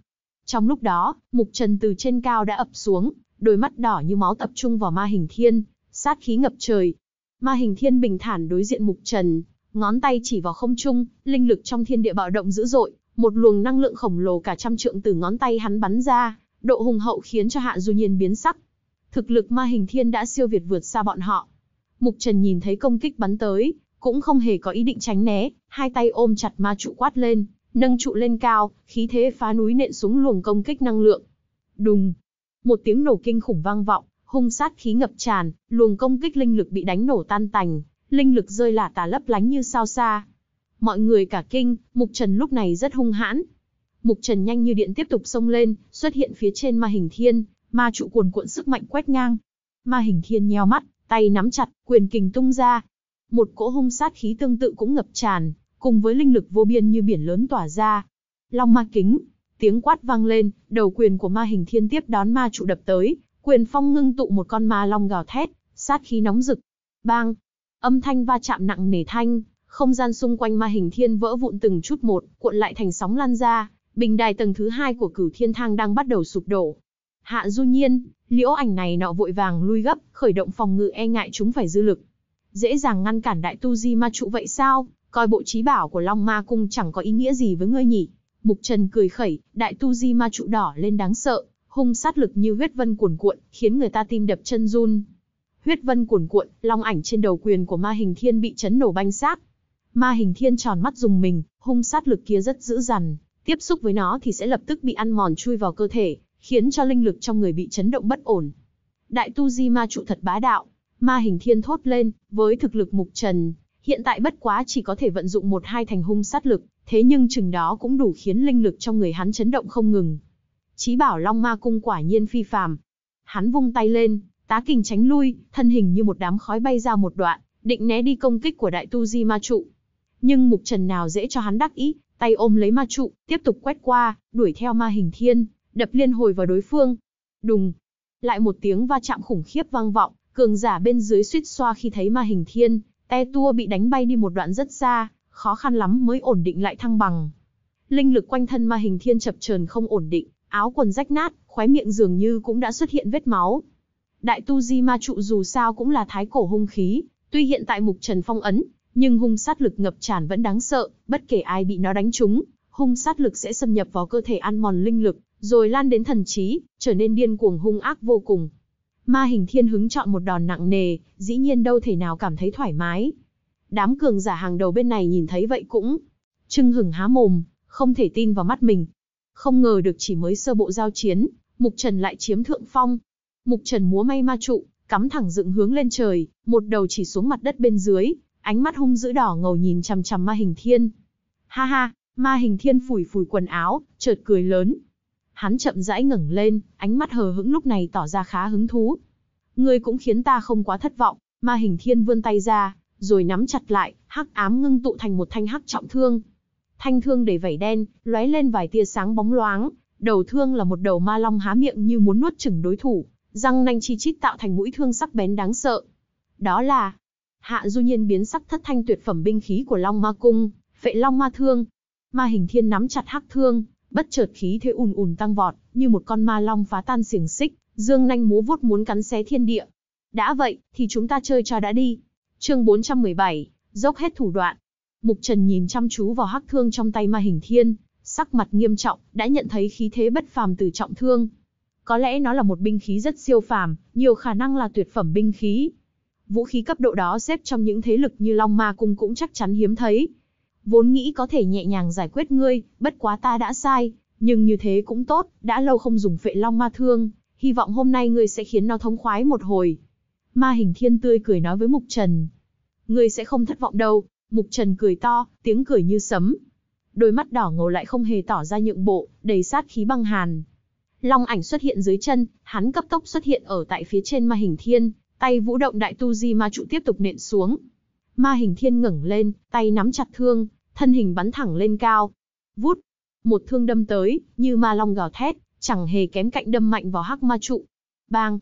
Trong lúc đó, Mục Trần từ trên cao đã ập xuống, đôi mắt đỏ như máu tập trung vào ma hình thiên, sát khí ngập trời. Ma hình thiên bình thản đối diện Mục Trần, ngón tay chỉ vào không trung, linh lực trong thiên địa bạo động dữ dội, một luồng năng lượng khổng lồ cả trăm trượng từ ngón tay hắn bắn ra, Độ hùng hậu khiến cho Hạ Du Nhiên biến sắc. Thực lực ma hình thiên đã siêu việt vượt xa bọn họ. Mục Trần nhìn thấy công kích bắn tới, cũng không hề có ý định tránh né, hai tay ôm chặt ma trụ quát lên, nâng trụ lên cao, khí thế phá núi nện xuống luồng công kích năng lượng. Đùng, một tiếng nổ kinh khủng vang vọng, hung sát khí ngập tràn, luồng công kích linh lực bị đánh nổ tan tành, linh lực rơi lả tả lấp lánh như sao xa. Mọi người cả kinh, Mục Trần lúc này rất hung hãn, Mục Trần nhanh như điện tiếp tục xông lên, xuất hiện phía trên ma hình thiên, ma trụ cuồn cuộn sức mạnh quét ngang. Ma hình thiên nheo mắt, tay nắm chặt, quyền kình tung ra. Một cỗ hung sát khí tương tự cũng ngập tràn, cùng với linh lực vô biên như biển lớn tỏa ra. Long ma kính, tiếng quát vang lên, đầu quyền của ma hình thiên tiếp đón ma trụ đập tới, quyền phong ngưng tụ một con ma long gào thét, sát khí nóng rực. Bang! Âm thanh va chạm nặng nề thanh, không gian xung quanh ma hình thiên vỡ vụn từng chút một, cuộn lại thành sóng lan ra, Bình đài tầng thứ hai của cửu thiên thang đang bắt đầu sụp đổ. Hạ du nhiên, liễu ảnh này nọ vội vàng lui gấp, khởi động phòng ngự e ngại chúng phải dư lực. Dễ dàng ngăn cản đại tu di ma trụ vậy sao, coi bộ trí bảo của Long Ma Cung chẳng có ý nghĩa gì với ngươi nhỉ. Mục Trần cười khẩy, đại tu di ma trụ đỏ lên đáng sợ, hung sát lực như huyết vân cuồn cuộn, khiến người ta tim đập chân run. Huyết vân cuồn cuộn, long ảnh trên đầu quyền của ma hình thiên bị chấn nổ banh xác. Ma hình thiên tròn mắt dùng mình, hung sát lực kia rất dữ dằn, tiếp xúc với nó thì sẽ lập tức bị ăn mòn chui vào cơ thể, khiến cho linh lực trong người bị chấn động bất ổn. Đại tu di ma trụ thật bá đạo, ma hình thiên thốt lên, với thực lực mục trần, hiện tại bất quá chỉ có thể vận dụng một hai thành hung sát lực, thế nhưng chừng đó cũng đủ khiến linh lực trong người hắn chấn động không ngừng. Chí bảo long ma cung quả nhiên phi phàm. Hắn vung tay lên, tá kình tránh lui, thân hình như một đám khói bay ra một đoạn, định né đi công kích của đại tu di ma trụ. Nhưng mục trần nào dễ cho hắn đắc ý, tay ôm lấy ma trụ, tiếp tục quét qua, đuổi theo ma hình thiên, đập liên hồi vào đối phương. Đùng, lại một tiếng va chạm khủng khiếp vang vọng, cường giả bên dưới suýt xoa khi thấy ma hình thiên, te tua bị đánh bay đi một đoạn rất xa, khó khăn lắm mới ổn định lại thăng bằng. Linh lực quanh thân ma hình thiên chập chờn không ổn định, áo quần rách nát, khóe miệng dường như cũng đã xuất hiện vết máu. Đại tu di ma trụ dù sao cũng là thái cổ hung khí, tuy hiện tại mục trần phong ấn, nhưng hung sát lực ngập tràn vẫn đáng sợ, bất kể ai bị nó đánh trúng, hung sát lực sẽ xâm nhập vào cơ thể ăn mòn linh lực, rồi lan đến thần trí, trở nên điên cuồng hung ác vô cùng. Ma hình thiên hứng chọn một đòn nặng nề, dĩ nhiên đâu thể nào cảm thấy thoải mái. Đám cường giả hàng đầu bên này nhìn thấy vậy cũng trưng hửng há mồm, không thể tin vào mắt mình. Không ngờ được chỉ mới sơ bộ giao chiến, Mục Trần lại chiếm thượng phong. Mục Trần múa may ma trụ, cắm thẳng dựng hướng lên trời, một đầu chỉ xuống mặt đất bên dưới, ánh mắt hung dữ đỏ ngầu nhìn chằm chằm ma hình thiên. Ha ha, ma hình thiên phủi phủi quần áo, chợt cười lớn. Hắn chậm rãi ngẩng lên, ánh mắt hờ hững lúc này tỏ ra khá hứng thú. Ngươi cũng khiến ta không quá thất vọng, ma hình thiên vươn tay ra, rồi nắm chặt lại, hắc ám ngưng tụ thành một thanh hắc trọng thương. Thanh thương để vảy đen, lóe lên vài tia sáng bóng loáng, đầu thương là một đầu ma long há miệng như muốn nuốt chửng đối thủ, răng nanh chi chít tạo thành mũi thương sắc bén đáng sợ. Đó là Hạ Du Nhiên biến sắc thất thanh tuyệt phẩm binh khí của Long Ma Cung, Phệ Long Ma Thương. Ma Hình Thiên nắm chặt hắc thương, bất chợt khí thế ùn ùn tăng vọt, như một con ma long phá tan xiềng xích, dương nanh múa vuốt muốn cắn xé thiên địa. Đã vậy, thì chúng ta chơi cho đã đi. Chương 417, dốc hết thủ đoạn. Mục Trần nhìn chăm chú vào hắc thương trong tay Ma Hình Thiên, sắc mặt nghiêm trọng, đã nhận thấy khí thế bất phàm từ trọng thương. Có lẽ nó là một binh khí rất siêu phàm, nhiều khả năng là tuyệt phẩm binh khí, vũ khí cấp độ đó xếp trong những thế lực như Long Ma Cung cũng chắc chắn hiếm thấy. Vốn nghĩ có thể nhẹ nhàng giải quyết ngươi, bất quá ta đã sai, nhưng như thế cũng tốt, đã lâu không dùng phệ Long Ma Thương, hy vọng hôm nay ngươi sẽ khiến nó thống khoái một hồi. Ma hình thiên tươi cười nói với Mục Trần. Ngươi sẽ không thất vọng đâu, Mục Trần cười to, tiếng cười như sấm. Đôi mắt đỏ ngầu lại không hề tỏ ra nhượng bộ, đầy sát khí băng hàn. Long ảnh xuất hiện dưới chân, hắn cấp tốc xuất hiện ở tại phía trên ma hình thiên, Tay vũ động đại tu di ma trụ tiếp tục nện xuống. Ma hình thiên ngẩng lên, tay nắm chặt thương, thân hình bắn thẳng lên cao. Vút, một thương đâm tới, như ma long gào thét, chẳng hề kém cạnh đâm mạnh vào hắc ma trụ. Bang,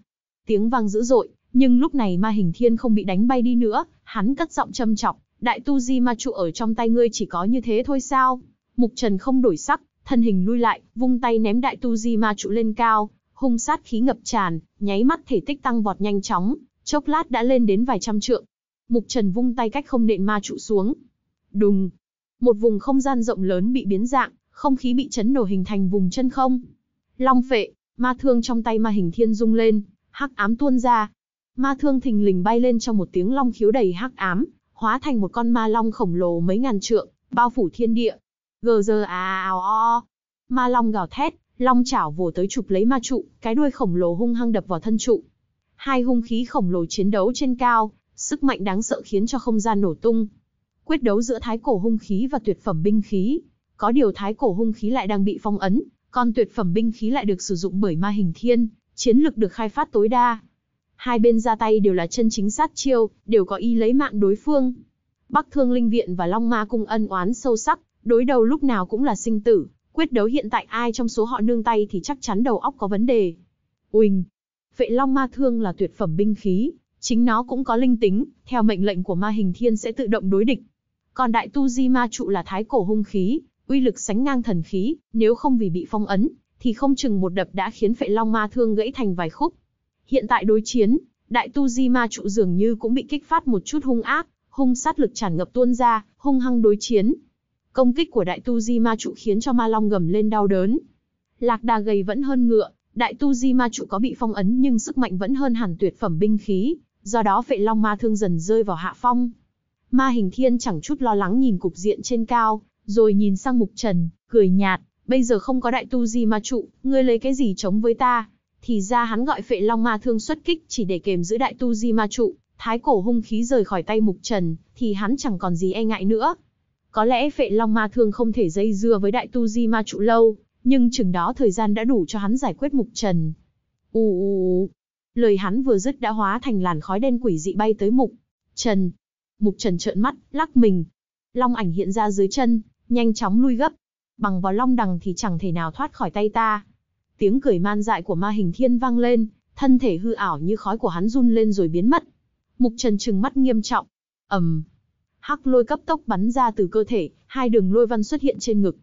tiếng vang dữ dội, nhưng lúc này ma hình thiên không bị đánh bay đi nữa, hắn cất giọng châm chọc, đại tu di ma trụ ở trong tay ngươi chỉ có như thế thôi sao? Mục Trần không đổi sắc, thân hình lui lại, vung tay ném đại tu di ma trụ lên cao, hung sát khí ngập tràn, nháy mắt thể tích tăng vọt nhanh chóng, chốc lát đã lên đến vài trăm trượng. Mục Trần vung tay cách không nện ma trụ xuống. Đùng, một vùng không gian rộng lớn bị biến dạng, không khí bị chấn nổ hình thành vùng chân không. Long phệ, ma thương trong tay ma hình thiên rung lên, hắc ám tuôn ra. Ma thương thình lình bay lên trong một tiếng long khiếu đầy hắc ám, hóa thành một con ma long khổng lồ mấy ngàn trượng, bao phủ thiên địa. Gờ giờ à ào o. Ma long gào thét, Long chảo vồ tới chụp lấy ma trụ, cái đuôi khổng lồ hung hăng đập vào thân trụ. Hai hung khí khổng lồ chiến đấu trên cao, sức mạnh đáng sợ khiến cho không gian nổ tung. Quyết đấu giữa thái cổ hung khí và tuyệt phẩm binh khí, có điều thái cổ hung khí lại đang bị phong ấn, còn tuyệt phẩm binh khí lại được sử dụng bởi ma hình thiên, chiến lực được khai phát tối đa. Hai bên ra tay đều là chân chính sát chiêu, đều có ý lấy mạng đối phương. Bắc Thương Linh Viện và Long Ma Cung ân oán sâu sắc, đối đầu lúc nào cũng là sinh tử, Quyết đấu hiện tại ai trong số họ nương tay thì chắc chắn đầu óc có vấn đề. Uỳnh! Vệ Long Ma Thương là tuyệt phẩm binh khí, chính nó cũng có linh tính, theo mệnh lệnh của Ma Hình Thiên sẽ tự động đối địch. Còn Đại Tu Di Ma Trụ là thái cổ hung khí, uy lực sánh ngang thần khí, nếu không vì bị phong ấn, thì không chừng một đập đã khiến Phệ Long Ma Thương gãy thành vài khúc. Hiện tại đối chiến, Đại Tu Di Ma Trụ dường như cũng bị kích phát một chút hung ác, hung sát lực tràn ngập tuôn ra, hung hăng đối chiến, Công kích của đại tu di ma trụ khiến cho ma long gầm lên đau đớn. Lạc đà gầy vẫn hơn ngựa, đại tu di ma trụ có bị phong ấn nhưng sức mạnh vẫn hơn hẳn tuyệt phẩm binh khí, do đó phệ long ma thương dần rơi vào hạ phong. Ma hình thiên chẳng chút lo lắng nhìn cục diện trên cao, rồi nhìn sang mục trần, cười nhạt, bây giờ không có đại tu di ma trụ, ngươi lấy cái gì chống với ta? Thì ra hắn gọi phệ long ma thương xuất kích chỉ để kềm giữ đại tu di ma trụ, thái cổ hung khí rời khỏi tay mục trần, thì hắn chẳng còn gì e ngại nữa. Có lẽ phệ long ma thương không thể dây dưa với đại tu di ma trụ lâu, nhưng chừng đó thời gian đã đủ cho hắn giải quyết mục trần. U u u. Lời hắn vừa dứt đã hóa thành làn khói đen quỷ dị bay tới mục. Trần. Mục trần trợn mắt, lắc mình. Long ảnh hiện ra dưới chân, nhanh chóng lui gấp. Bằng vào long đằng thì chẳng thể nào thoát khỏi tay ta. Tiếng cười man dại của ma hình thiên vang lên, thân thể hư ảo như khói của hắn run lên rồi biến mất. Mục trần trừng mắt nghiêm trọng. ầm, hắc lôi cấp tốc bắn ra từ cơ thể, hai đường lôi văn xuất hiện trên ngực.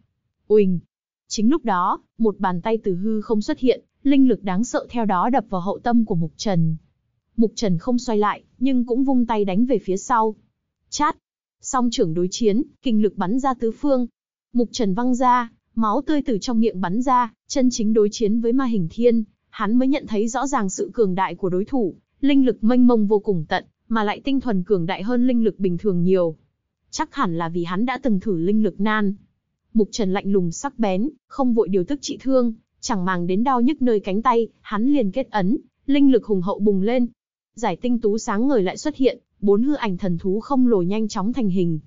Uỳnh! Chính lúc đó, một bàn tay từ hư không xuất hiện, linh lực đáng sợ theo đó đập vào hậu tâm của Mục Trần. Mục Trần không xoay lại, nhưng cũng vung tay đánh về phía sau. Chát! Song trưởng đối chiến, kinh lực bắn ra tứ phương. Mục Trần văng ra, máu tươi từ trong miệng bắn ra, chân chính đối chiến với ma hình thiên, hắn mới nhận thấy rõ ràng sự cường đại của đối thủ, linh lực mênh mông vô cùng tận, mà lại tinh thuần cường đại hơn linh lực bình thường nhiều. Chắc hẳn là vì hắn đã từng thử linh lực nan. Mục Trần lạnh lùng sắc bén, không vội điều tức trị thương, chẳng màng đến đau nhức nơi cánh tay, hắn liền kết ấn, linh lực hùng hậu bùng lên. Giải tinh tú sáng ngời lại xuất hiện, bốn hư ảnh thần thú không lồ nhanh chóng thành hình.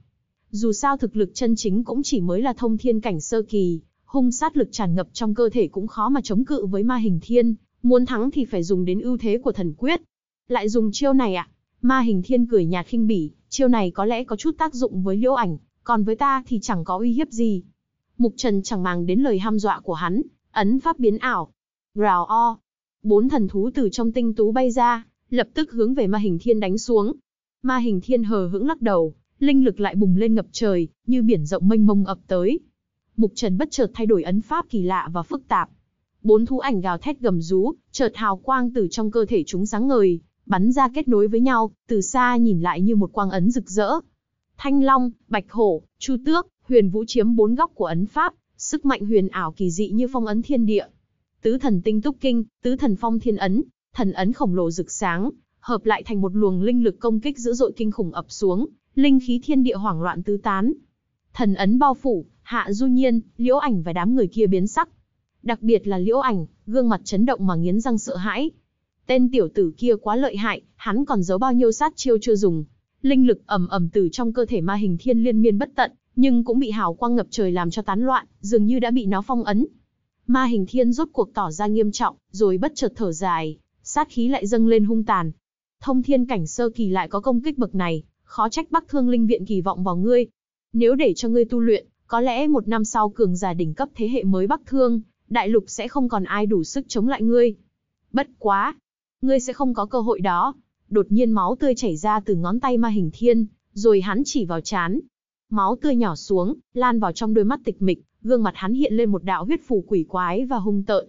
Dù sao thực lực chân chính cũng chỉ mới là thông thiên cảnh sơ kỳ, hung sát lực tràn ngập trong cơ thể cũng khó mà chống cự với ma hình thiên, muốn thắng thì phải dùng đến ưu thế của thần quyết. Lại dùng chiêu này à? Ma hình thiên cười nhạt khinh bỉ, chiêu này có lẽ có chút tác dụng với liễu ảnh, còn với ta thì chẳng có uy hiếp gì. Mục Trần chẳng màng đến lời ham dọa của hắn, ấn pháp biến ảo. Rào o. Bốn thần thú từ trong tinh tú bay ra, lập tức hướng về ma hình thiên đánh xuống. Ma hình thiên hờ hững lắc đầu, linh lực lại bùng lên ngập trời, như biển rộng mênh mông ập tới. Mục Trần bất chợt thay đổi ấn pháp kỳ lạ và phức tạp. Bốn thú ảnh gào thét gầm rú, chợt hào quang từ trong cơ thể chúng sáng ngời, bắn ra kết nối với nhau, từ xa nhìn lại như một quang ấn rực rỡ. Thanh Long, Bạch Hổ, Chu Tước, Huyền Vũ chiếm bốn góc của ấn pháp, sức mạnh huyền ảo kỳ dị như phong ấn thiên địa. Tứ thần tinh túc kinh, tứ thần phong thiên ấn, thần ấn khổng lồ rực sáng, hợp lại thành một luồng linh lực công kích dữ dội kinh khủng ập xuống, linh khí thiên địa hoảng loạn tứ tán. Thần ấn bao phủ, Hạ Du Nhiên, Liễu Ảnh và đám người kia biến sắc. Đặc biệt là Liễu Ảnh, gương mặt chấn động mà nghiến răng sợ hãi, Tên tiểu tử kia quá lợi hại, hắn còn giấu bao nhiêu sát chiêu chưa dùng. Linh lực ầm ầm từ trong cơ thể ma hình thiên liên miên bất tận, nhưng cũng bị hào quang ngập trời làm cho tán loạn, dường như đã bị nó phong ấn. Ma hình thiên rốt cuộc tỏ ra nghiêm trọng, rồi bất chợt thở dài, sát khí lại dâng lên hung tàn. Thông thiên cảnh sơ kỳ lại có công kích bậc này, khó trách Bắc Thương Linh viện kỳ vọng vào ngươi. Nếu để cho ngươi tu luyện, có lẽ một năm sau cường giả đỉnh cấp thế hệ mới Bắc Thương, đại lục sẽ không còn ai đủ sức chống lại ngươi. Bất quá, ngươi sẽ không có cơ hội đó. Đột nhiên máu tươi chảy ra từ ngón tay ma hình thiên, rồi hắn chỉ vào chán. Máu tươi nhỏ xuống, lan vào trong đôi mắt tịch mịch, gương mặt hắn hiện lên một đạo huyết phù quỷ quái và hung tợn.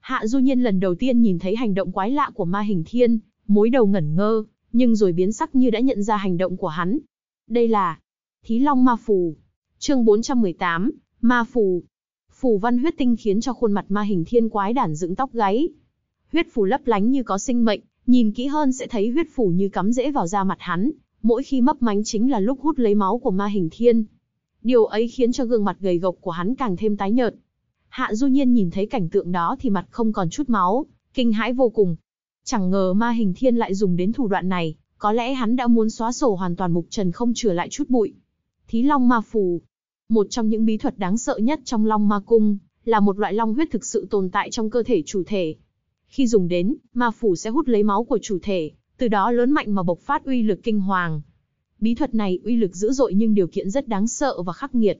Hạ Du Nhiên lần đầu tiên nhìn thấy hành động quái lạ của ma hình thiên, mối đầu ngẩn ngơ, nhưng rồi biến sắc như đã nhận ra hành động của hắn. Đây là Thí Long Ma Phù, chương 418, Ma Phù. Phù văn huyết tinh khiến cho khuôn mặt ma hình thiên quái đản dựng tóc gáy, Huyết phủ lấp lánh như có sinh mệnh, nhìn kỹ hơn sẽ thấy huyết phủ như cắm rễ vào da mặt hắn, mỗi khi mấp mánh chính là lúc hút lấy máu của ma hình thiên. Điều ấy khiến cho gương mặt gầy gộc của hắn càng thêm tái nhợt. Hạ Du Nhiên nhìn thấy cảnh tượng đó thì mặt không còn chút máu, kinh hãi vô cùng. Chẳng ngờ ma hình thiên lại dùng đến thủ đoạn này, có lẽ hắn đã muốn xóa sổ hoàn toàn mục trần không chừa lại chút bụi. Thí long ma phù, một trong những bí thuật đáng sợ nhất trong long ma cung, là một loại long huyết thực sự tồn tại trong cơ thể chủ thể, khi dùng đến, ma phủ sẽ hút lấy máu của chủ thể, từ đó lớn mạnh mà bộc phát uy lực kinh hoàng. Bí thuật này uy lực dữ dội nhưng điều kiện rất đáng sợ và khắc nghiệt.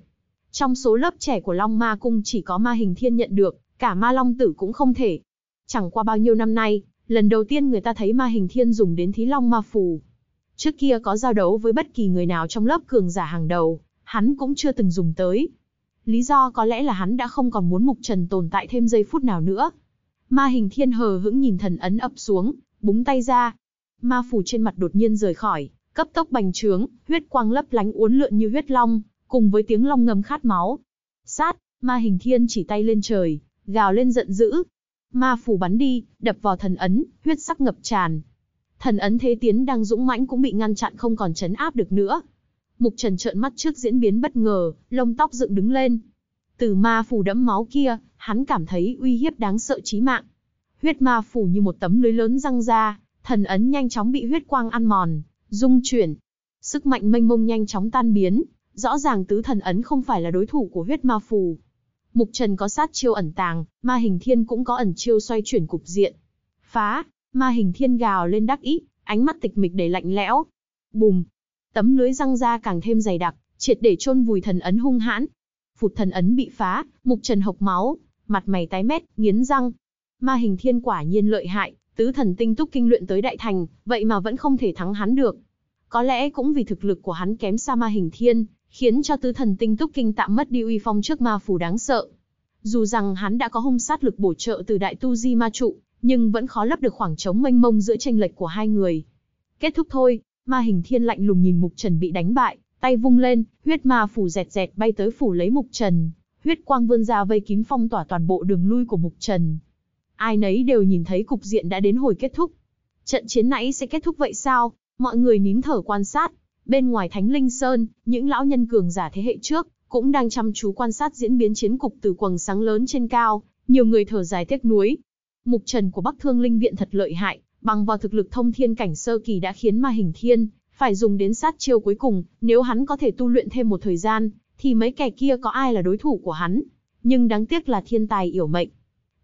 Trong số lớp trẻ của Long Ma Cung chỉ có ma hình thiên nhận được, cả ma long tử cũng không thể. Chẳng qua bao nhiêu năm nay, lần đầu tiên người ta thấy ma hình thiên dùng đến thí long ma phù. Trước kia có giao đấu với bất kỳ người nào trong lớp cường giả hàng đầu, hắn cũng chưa từng dùng tới. Lý do có lẽ là hắn đã không còn muốn Mục Trần tồn tại thêm giây phút nào nữa. Ma hình thiên hờ hững nhìn thần ấn ập xuống, búng tay ra. Ma phủ trên mặt đột nhiên rời khỏi, cấp tốc bành trướng, huyết quang lấp lánh uốn lượn như huyết long, cùng với tiếng long ngầm khát máu. Sát, ma hình thiên chỉ tay lên trời, gào lên giận dữ. Ma phủ bắn đi, đập vào thần ấn, huyết sắc ngập tràn. Thần ấn thế tiến đang dũng mãnh cũng bị ngăn chặn không còn chấn áp được nữa. Mục Trần trợn mắt trước diễn biến bất ngờ, lông tóc dựng đứng lên, từ ma phù đẫm máu kia, hắn cảm thấy uy hiếp đáng sợ chí mạng. Huyết ma phù như một tấm lưới lớn răng ra, thần ấn nhanh chóng bị huyết quang ăn mòn, dung chuyển. Sức mạnh mênh mông nhanh chóng tan biến, rõ ràng tứ thần ấn không phải là đối thủ của huyết ma phù. Mục Trần có sát chiêu ẩn tàng, ma hình thiên cũng có ẩn chiêu xoay chuyển cục diện. Phá, ma hình thiên gào lên đắc ý, ánh mắt tịch mịch đầy lạnh lẽo. Bùm, tấm lưới răng ra càng thêm dày đặc, triệt để chôn vùi thần ấn hung hãn, phụt thần ấn bị phá, mục trần hộc máu, mặt mày tái mét, nghiến răng. Ma hình thiên quả nhiên lợi hại, tứ thần tinh túc kinh luyện tới đại thành, vậy mà vẫn không thể thắng hắn được. Có lẽ cũng vì thực lực của hắn kém xa ma hình thiên, khiến cho tứ thần tinh túc kinh tạm mất đi uy phong trước ma phù đáng sợ. Dù rằng hắn đã có hung sát lực bổ trợ từ đại tu di ma trụ, nhưng vẫn khó lấp được khoảng trống mênh mông giữa tranh lệch của hai người. Kết thúc thôi, ma hình thiên lạnh lùng nhìn mục trần bị đánh bại, Tay vung lên, huyết ma phủ dẹt dẹt bay tới phủ lấy Mục Trần, huyết quang vươn ra vây kín phong tỏa toàn bộ đường lui của Mục Trần. Ai nấy đều nhìn thấy cục diện đã đến hồi kết thúc. Trận chiến nãy sẽ kết thúc vậy sao? Mọi người nín thở quan sát. Bên ngoài Thánh Linh Sơn, những lão nhân cường giả thế hệ trước cũng đang chăm chú quan sát diễn biến chiến cục từ quầng sáng lớn trên cao, nhiều người thở dài tiếc nuối. Mục Trần của Bắc Thương Linh Viện thật lợi hại, bằng vào thực lực thông thiên cảnh sơ kỳ đã khiến ma hình thiên phải dùng đến sát chiêu cuối cùng, nếu hắn có thể tu luyện thêm một thời gian, thì mấy kẻ kia có ai là đối thủ của hắn. Nhưng đáng tiếc là thiên tài yểu mệnh.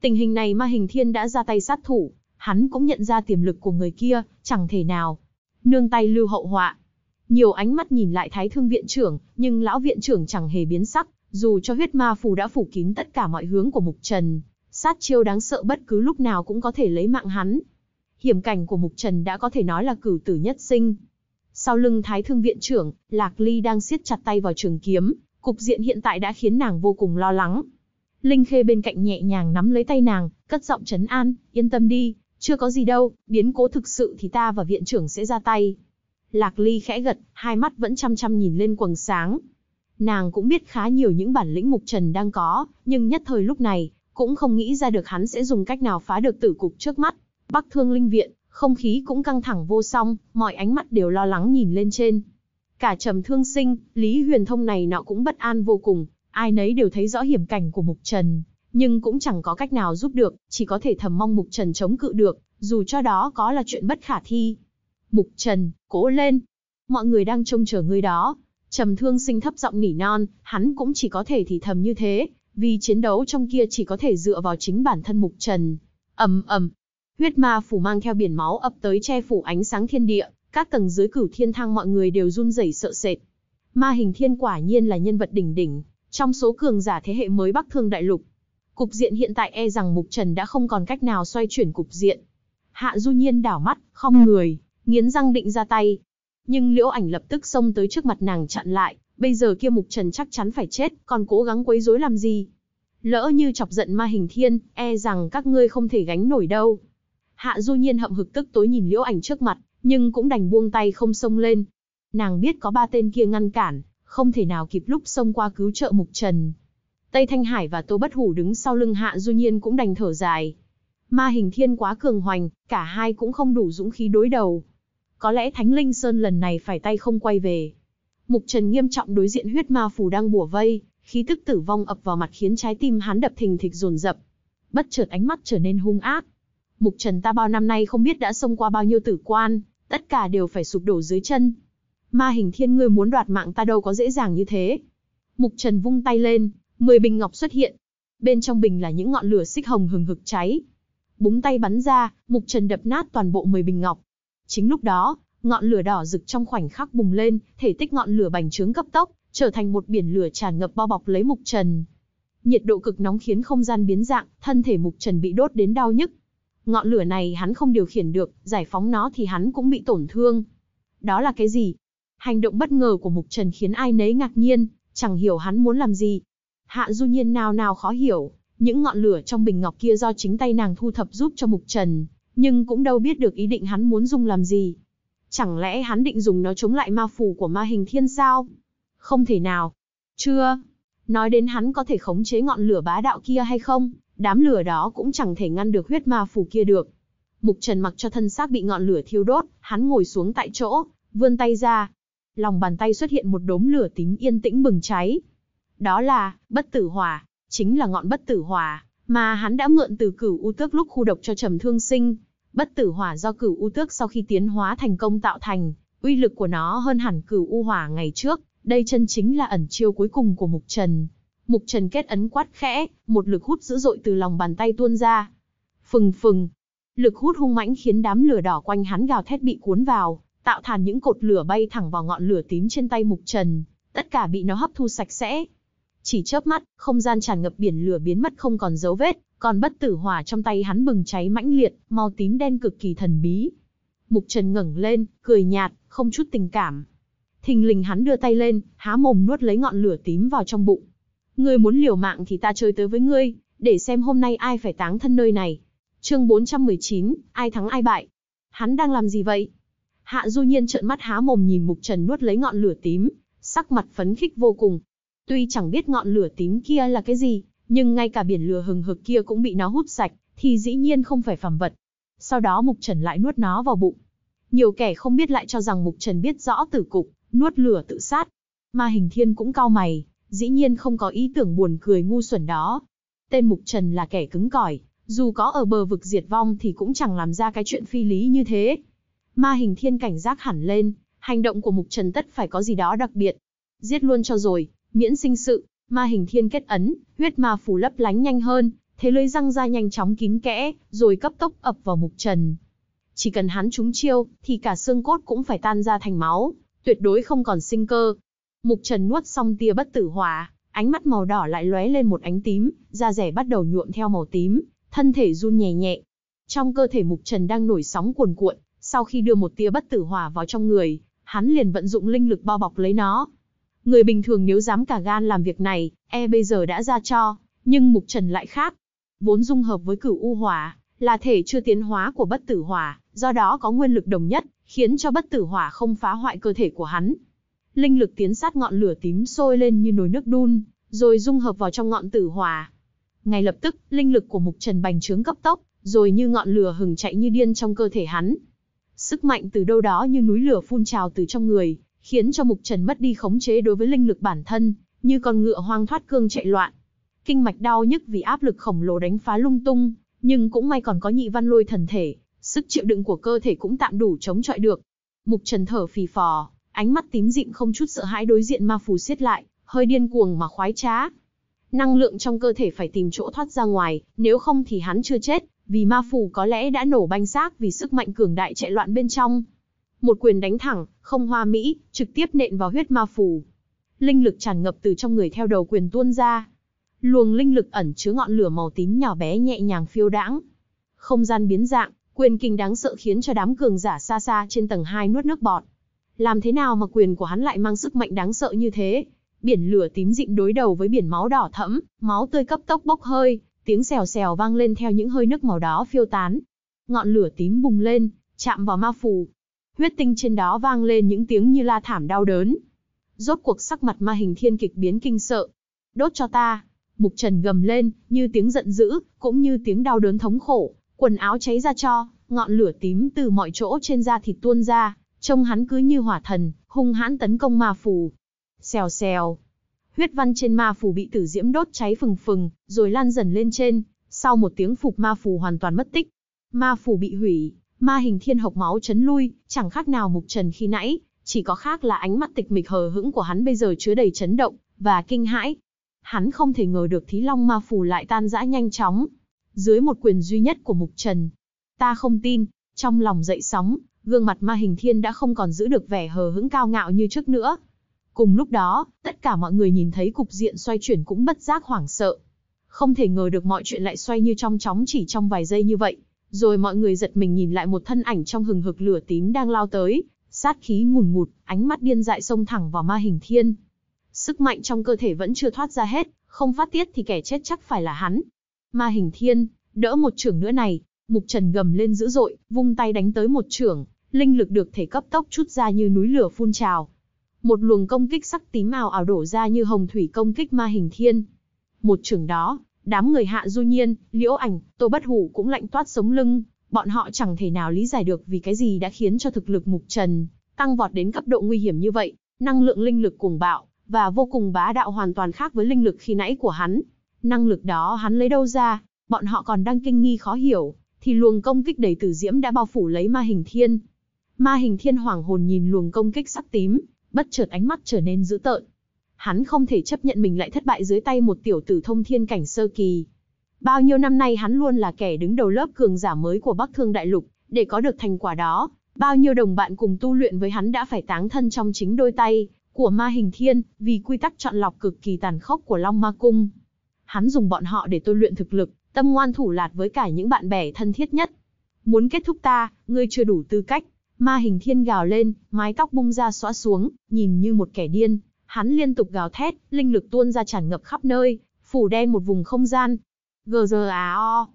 Tình hình này ma hình thiên đã ra tay sát thủ, hắn cũng nhận ra tiềm lực của người kia, chẳng thể nào. Nương tay lưu hậu họa. Nhiều ánh mắt nhìn lại thái thương viện trưởng, nhưng lão viện trưởng chẳng hề biến sắc, dù cho huyết ma phù đã phủ kín tất cả mọi hướng của mục trần. Sát chiêu đáng sợ bất cứ lúc nào cũng có thể lấy mạng hắn. Hiểm cảnh của mục trần đã có thể nói là cửu tử nhất sinh, sau lưng Thái Thương Viện trưởng, Lạc Ly đang siết chặt tay vào trường kiếm, cục diện hiện tại đã khiến nàng vô cùng lo lắng. Linh Khê bên cạnh nhẹ nhàng nắm lấy tay nàng, cất giọng trấn an, yên tâm đi, chưa có gì đâu, biến cố thực sự thì ta và viện trưởng sẽ ra tay. Lạc Ly khẽ gật, hai mắt vẫn chăm chăm nhìn lên quầng sáng. Nàng cũng biết khá nhiều những bản lĩnh mục trần đang có, nhưng nhất thời lúc này, cũng không nghĩ ra được hắn sẽ dùng cách nào phá được tử cục trước mắt. Bắc Thương Linh Viện, không khí cũng căng thẳng vô song, mọi ánh mắt đều lo lắng nhìn lên trên. Cả trầm thương sinh, Lý Huyền Thông này nọ cũng bất an vô cùng, ai nấy đều thấy rõ hiểm cảnh của Mục Trần, nhưng cũng chẳng có cách nào giúp được, chỉ có thể thầm mong Mục Trần chống cự được, dù cho đó có là chuyện bất khả thi. Mục Trần, cố lên! Mọi người đang trông chờ người đó. Trầm thương sinh thấp giọng nỉ non, hắn cũng chỉ có thể thì thầm như thế, vì chiến đấu trong kia chỉ có thể dựa vào chính bản thân Mục Trần. ầm ầm, huyết ma phủ mang theo biển máu ập tới che phủ ánh sáng thiên địa, các tầng dưới cửu thiên thang mọi người đều run rẩy sợ sệt. Ma hình thiên quả nhiên là nhân vật đỉnh đỉnh, trong số cường giả thế hệ mới Bắc Thương Đại Lục. Cục diện hiện tại e rằng Mục Trần đã không còn cách nào xoay chuyển cục diện. Hạ Du Nhiên đảo mắt, không người, nghiến răng định ra tay. Nhưng Liễu Ảnh lập tức xông tới trước mặt nàng chặn lại, bây giờ kia Mục Trần chắc chắn phải chết, còn cố gắng quấy rối làm gì? Lỡ như chọc giận Ma Hình Thiên, e rằng các ngươi không thể gánh nổi đâu. Hạ Du Nhiên hậm hực tức tối nhìn Liễu Ảnh trước mặt, nhưng cũng đành buông tay không xông lên. Nàng biết có ba tên kia ngăn cản, không thể nào kịp lúc xông qua cứu trợ Mục Trần. Tây Thanh Hải và Tô Bất Hủ đứng sau lưng Hạ Du Nhiên cũng đành thở dài. Ma hình thiên quá cường hoành, cả hai cũng không đủ dũng khí đối đầu. Có lẽ Thánh Linh Sơn lần này phải tay không quay về. Mục Trần nghiêm trọng đối diện huyết ma phù đang bùa vây, khí tức tử vong ập vào mặt khiến trái tim hắn đập thình thịch dồn dập. Bất chợt ánh mắt trở nên hung ác, Mục Trần ta bao năm nay không biết đã xông qua bao nhiêu tử quan, tất cả đều phải sụp đổ dưới chân. Ma hình thiên ngươi muốn đoạt mạng ta đâu có dễ dàng như thế. Mục Trần vung tay lên, 10 bình ngọc xuất hiện. Bên trong bình là những ngọn lửa xích hồng hừng hực cháy. Búng tay bắn ra, Mục Trần đập nát toàn bộ 10 bình ngọc. Chính lúc đó, ngọn lửa đỏ rực trong khoảnh khắc bùng lên, thể tích ngọn lửa bành trướng cấp tốc, trở thành một biển lửa tràn ngập bao bọc lấy Mục Trần. Nhiệt độ cực nóng khiến không gian biến dạng, thân thể Mục Trần bị đốt đến đau nhức, Ngọn lửa này hắn không điều khiển được, giải phóng nó thì hắn cũng bị tổn thương. Đó là cái gì? Hành động bất ngờ của Mục Trần khiến ai nấy ngạc nhiên, chẳng hiểu hắn muốn làm gì. Hạ Du Nhiên nào nào khó hiểu, những ngọn lửa trong bình ngọc kia do chính tay nàng thu thập giúp cho Mục Trần, nhưng cũng đâu biết được ý định hắn muốn dùng làm gì. Chẳng lẽ hắn định dùng nó chống lại ma phù của ma hình thiên sao? Không thể nào. Chưa. Nói đến hắn có thể khống chế ngọn lửa bá đạo kia hay không, đám lửa đó cũng chẳng thể ngăn được huyết ma phù kia được. Mục Trần mặc cho thân xác bị ngọn lửa thiêu đốt, hắn ngồi xuống tại chỗ, vươn tay ra. Lòng bàn tay xuất hiện một đốm lửa tím yên tĩnh bừng cháy. Đó là bất tử hỏa, chính là ngọn bất tử hỏa mà hắn đã mượn từ cửu u tước lúc khu độc cho Trầm Thương Sinh. Bất tử hỏa do cửu u tước sau khi tiến hóa thành công tạo thành, uy lực của nó hơn hẳn cửu u hỏa ngày trước, đây chân chính là ẩn chiêu cuối cùng của Mục Trần, Mục Trần kết ấn quát khẽ, một lực hút dữ dội từ lòng bàn tay tuôn ra. Phừng phừng, lực hút hung mãnh khiến đám lửa đỏ quanh hắn gào thét bị cuốn vào, tạo thành những cột lửa bay thẳng vào ngọn lửa tím trên tay Mục Trần, tất cả bị nó hấp thu sạch sẽ. Chỉ chớp mắt, không gian tràn ngập biển lửa biến mất không còn dấu vết, còn bất tử hỏa trong tay hắn bừng cháy mãnh liệt, màu tím đen cực kỳ thần bí. Mục Trần ngẩng lên, cười nhạt, không chút tình cảm. Thình lình hắn đưa tay lên, há mồm nuốt lấy ngọn lửa tím vào trong bụng. Ngươi muốn liều mạng thì ta chơi tới với ngươi, để xem hôm nay ai phải táng thân nơi này. Chương 419, ai thắng ai bại. Hắn đang làm gì vậy? Hạ Du Nhiên trợn mắt há mồm nhìn Mục Trần nuốt lấy ngọn lửa tím, sắc mặt phấn khích vô cùng. Tuy chẳng biết ngọn lửa tím kia là cái gì, nhưng ngay cả biển lửa hừng hực kia cũng bị nó hút sạch, thì dĩ nhiên không phải phàm vật. Sau đó Mục Trần lại nuốt nó vào bụng. Nhiều kẻ không biết lại cho rằng Mục Trần biết rõ tử cục, nuốt lửa tự sát. Ma Hình Thiên cũng cao mày, dĩ nhiên không có ý tưởng buồn cười ngu xuẩn đó. Tên Mục Trần là kẻ cứng cỏi, dù có ở bờ vực diệt vong thì cũng chẳng làm ra cái chuyện phi lý như thế. Ma hình thiên cảnh giác hẳn lên, hành động của Mục Trần tất phải có gì đó đặc biệt. Giết luôn cho rồi, miễn sinh sự, ma hình thiên kết ấn, huyết ma phủ lấp lánh nhanh hơn, thế lưới răng ra nhanh chóng kín kẽ, rồi cấp tốc ập vào Mục Trần. Chỉ cần hắn trúng chiêu, thì cả xương cốt cũng phải tan ra thành máu, tuyệt đối không còn sinh cơ, Mục Trần nuốt xong tia bất tử hỏa, ánh mắt màu đỏ lại lóe lên một ánh tím, da rẻ bắt đầu nhuộm theo màu tím, thân thể run nhẹ nhẹ. Trong cơ thể Mục Trần đang nổi sóng cuồn cuộn, sau khi đưa một tia bất tử hỏa vào trong người, hắn liền vận dụng linh lực bao bọc lấy nó. Người bình thường nếu dám cả gan làm việc này, e bây giờ đã ra cho, nhưng Mục Trần lại khác. Vốn dung hợp với cửu u hỏa, là thể chưa tiến hóa của bất tử hỏa, do đó có nguyên lực đồng nhất, khiến cho bất tử hỏa không phá hoại cơ thể của hắn, linh lực tiến sát ngọn lửa tím sôi lên như nồi nước đun, rồi dung hợp vào trong ngọn tử hỏa. Ngay lập tức, linh lực của Mục Trần bành trướng cấp tốc, rồi như ngọn lửa hừng chạy như điên trong cơ thể hắn. Sức mạnh từ đâu đó như núi lửa phun trào từ trong người, khiến cho Mục Trần mất đi khống chế đối với linh lực bản thân, như con ngựa hoang thoát cương chạy loạn. Kinh mạch đau nhức vì áp lực khổng lồ đánh phá lung tung, nhưng cũng may còn có nhị văn lôi thần thể, sức chịu đựng của cơ thể cũng tạm đủ chống chọi được. Mục Trần thở phì phò, ánh mắt tím dịm không chút sợ hãi đối diện ma phù xiết lại, hơi điên cuồng mà khoái trá. Năng lượng trong cơ thể phải tìm chỗ thoát ra ngoài, nếu không thì hắn chưa chết, vì ma phù có lẽ đã nổ banh xác vì sức mạnh cường đại chạy loạn bên trong. Một quyền đánh thẳng, không hoa mỹ, trực tiếp nện vào huyết ma phù. Linh lực tràn ngập từ trong người theo đầu quyền tuôn ra. Luồng linh lực ẩn chứa ngọn lửa màu tím nhỏ bé nhẹ nhàng phiêu đãng. Không gian biến dạng, quyền kinh đáng sợ khiến cho đám cường giả xa xa trên tầng 2 nuốt nước bọt. Làm thế nào mà quyền của hắn lại mang sức mạnh đáng sợ như thế? Biển lửa tím dịnh đối đầu với biển máu đỏ thẫm, máu tươi cấp tốc bốc hơi, tiếng xèo xèo vang lên theo những hơi nước màu đó phiêu tán. Ngọn lửa tím bùng lên, chạm vào ma phù. Huyết tinh trên đó vang lên những tiếng như la thảm đau đớn. Rốt cuộc sắc mặt ma hình thiên kịch biến kinh sợ. Đốt cho ta, Mục Trần gầm lên, như tiếng giận dữ, cũng như tiếng đau đớn thống khổ, quần áo cháy ra cho, ngọn lửa tím từ mọi chỗ trên da thịt tuôn ra, Trông hắn cứ như hỏa thần, hung hãn tấn công ma phù. Xèo xèo. Huyết văn trên ma phù bị tử diễm đốt cháy phừng phừng, rồi lan dần lên trên, sau một tiếng phục ma phù hoàn toàn mất tích. Ma phù bị hủy, ma hình thiên hộc máu chấn lui, chẳng khác nào mục trần khi nãy, chỉ có khác là ánh mắt tịch mịch hờ hững của hắn bây giờ chứa đầy chấn động và kinh hãi. Hắn không thể ngờ được Thí Long ma phù lại tan rã nhanh chóng, dưới một quyền duy nhất của Mục Trần. Ta không tin, trong lòng dậy sóng, gương mặt ma hình thiên đã không còn giữ được vẻ hờ hững cao ngạo như trước nữa. Cùng lúc đó, tất cả mọi người nhìn thấy cục diện xoay chuyển cũng bất giác hoảng sợ. Không thể ngờ được mọi chuyện lại xoay như trong chóng chỉ trong vài giây như vậy. Rồi mọi người giật mình nhìn lại một thân ảnh trong hừng hực lửa tím đang lao tới, sát khí ngùn ngụt, ánh mắt điên dại xông thẳng vào ma hình thiên. Sức mạnh trong cơ thể vẫn chưa thoát ra hết, không phát tiết thì kẻ chết chắc phải là hắn. Ma hình thiên, đỡ một trưởng nữa này, mục trần gầm lên dữ dội, vung tay đánh tới một trưởng, linh lực được thể cấp tốc chút ra như núi lửa phun trào. Một luồng công kích sắc tím màu ảo đổ ra như hồng thủy công kích ma hình thiên. Một trường đó, đám người hạ du nhiên, liễu ảnh, tô bất hủ cũng lạnh toát sống lưng, bọn họ chẳng thể nào lý giải được vì cái gì đã khiến cho thực lực mục trần, tăng vọt đến cấp độ nguy hiểm như vậy, năng lượng linh lực cuồng bạo, và vô cùng bá đạo hoàn toàn khác với linh lực khi nãy của hắn. Năng lực đó hắn lấy đâu ra, bọn họ còn đang kinh nghi khó hiểu, thì luồng công kích đầy tử diễm đã bao phủ lấy ma hình thiên, Ma hình thiên hoàng hồn nhìn luồng công kích sắc tím, bất chợt ánh mắt trở nên dữ tợn. Hắn không thể chấp nhận mình lại thất bại dưới tay một tiểu tử thông thiên cảnh sơ kỳ. Bao nhiêu năm nay hắn luôn là kẻ đứng đầu lớp cường giả mới của Bắc Thương Đại Lục, để có được thành quả đó, bao nhiêu đồng bạn cùng tu luyện với hắn đã phải táng thân trong chính đôi tay của ma hình thiên, vì quy tắc chọn lọc cực kỳ tàn khốc của Long Ma Cung. Hắn dùng bọn họ để tu luyện thực lực, tâm ngoan thủ lạt với cả những bạn bè thân thiết nhất. Muốn kết thúc ta, ngươi chưa đủ tư cách. Ma hình thiên gào lên, mái tóc bung ra xóa xuống, nhìn như một kẻ điên. Hắn liên tục gào thét, linh lực tuôn ra tràn ngập khắp nơi, phủ đen một vùng không gian. Gờ giờ à o.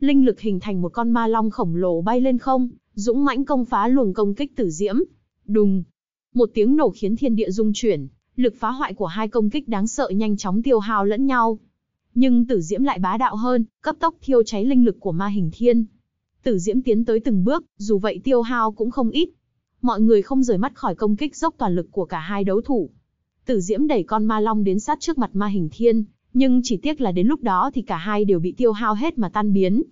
Linh lực hình thành một con ma long khổng lồ bay lên không, dũng mãnh công phá luồng công kích tử diễm. Đùng. Một tiếng nổ khiến thiên địa rung chuyển, lực phá hoại của hai công kích đáng sợ nhanh chóng tiêu hao lẫn nhau. Nhưng tử diễm lại bá đạo hơn, cấp tốc thiêu cháy linh lực của ma hình thiên, Tử Diễm tiến tới từng bước, dù vậy tiêu hao cũng không ít. Mọi người không rời mắt khỏi công kích dốc toàn lực của cả hai đấu thủ. Tử Diễm đẩy con ma long đến sát trước mặt ma hình thiên, nhưng chỉ tiếc là đến lúc đó thì cả hai đều bị tiêu hao hết mà tan biến.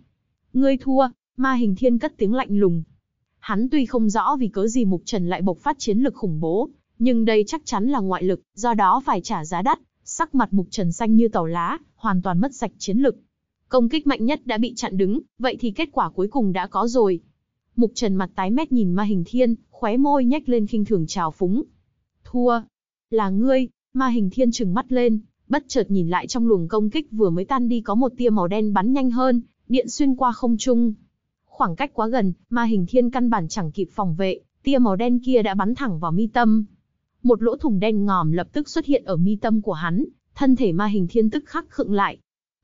Ngươi thua, ma hình thiên cất tiếng lạnh lùng. Hắn tuy không rõ vì cớ gì Mục Trần lại bộc phát chiến lực khủng bố, nhưng đây chắc chắn là ngoại lực, do đó phải trả giá đắt. Sắc mặt Mục Trần xanh như tàu lá, hoàn toàn mất sạch chiến lực. Công kích mạnh nhất đã bị chặn đứng, vậy thì kết quả cuối cùng đã có rồi. Mục Trần mặt tái mét nhìn Ma Hình Thiên, khóe môi nhếch lên khinh thường trào phúng. Thua, là ngươi, Ma Hình Thiên trừng mắt lên, bất chợt nhìn lại trong luồng công kích vừa mới tan đi có một tia màu đen bắn nhanh hơn, điện xuyên qua không trung. Khoảng cách quá gần, Ma Hình Thiên căn bản chẳng kịp phòng vệ, tia màu đen kia đã bắn thẳng vào mi tâm. Một lỗ thủng đen ngòm lập tức xuất hiện ở mi tâm của hắn, thân thể Ma Hình Thiên tức khắc khựng lại,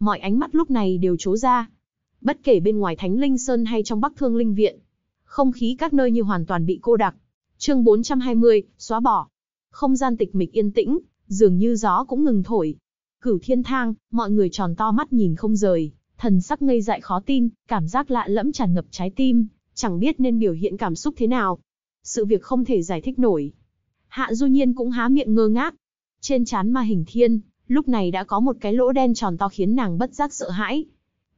mọi ánh mắt lúc này đều trố ra. Bất kể bên ngoài Thánh Linh Sơn hay trong Bắc Thương Linh Viện, không khí các nơi như hoàn toàn bị cô đặc. Chương 420, xóa bỏ. Không gian tịch mịch yên tĩnh, dường như gió cũng ngừng thổi. Cửu Thiên Thang, mọi người tròn to mắt nhìn không rời, thần sắc ngây dại khó tin, cảm giác lạ lẫm tràn ngập trái tim, chẳng biết nên biểu hiện cảm xúc thế nào. Sự việc không thể giải thích nổi. Hạ Du Nhiên cũng há miệng ngơ ngác. Trên trán Ma Hình Thiên, lúc này đã có một cái lỗ đen tròn to khiến nàng bất giác sợ hãi.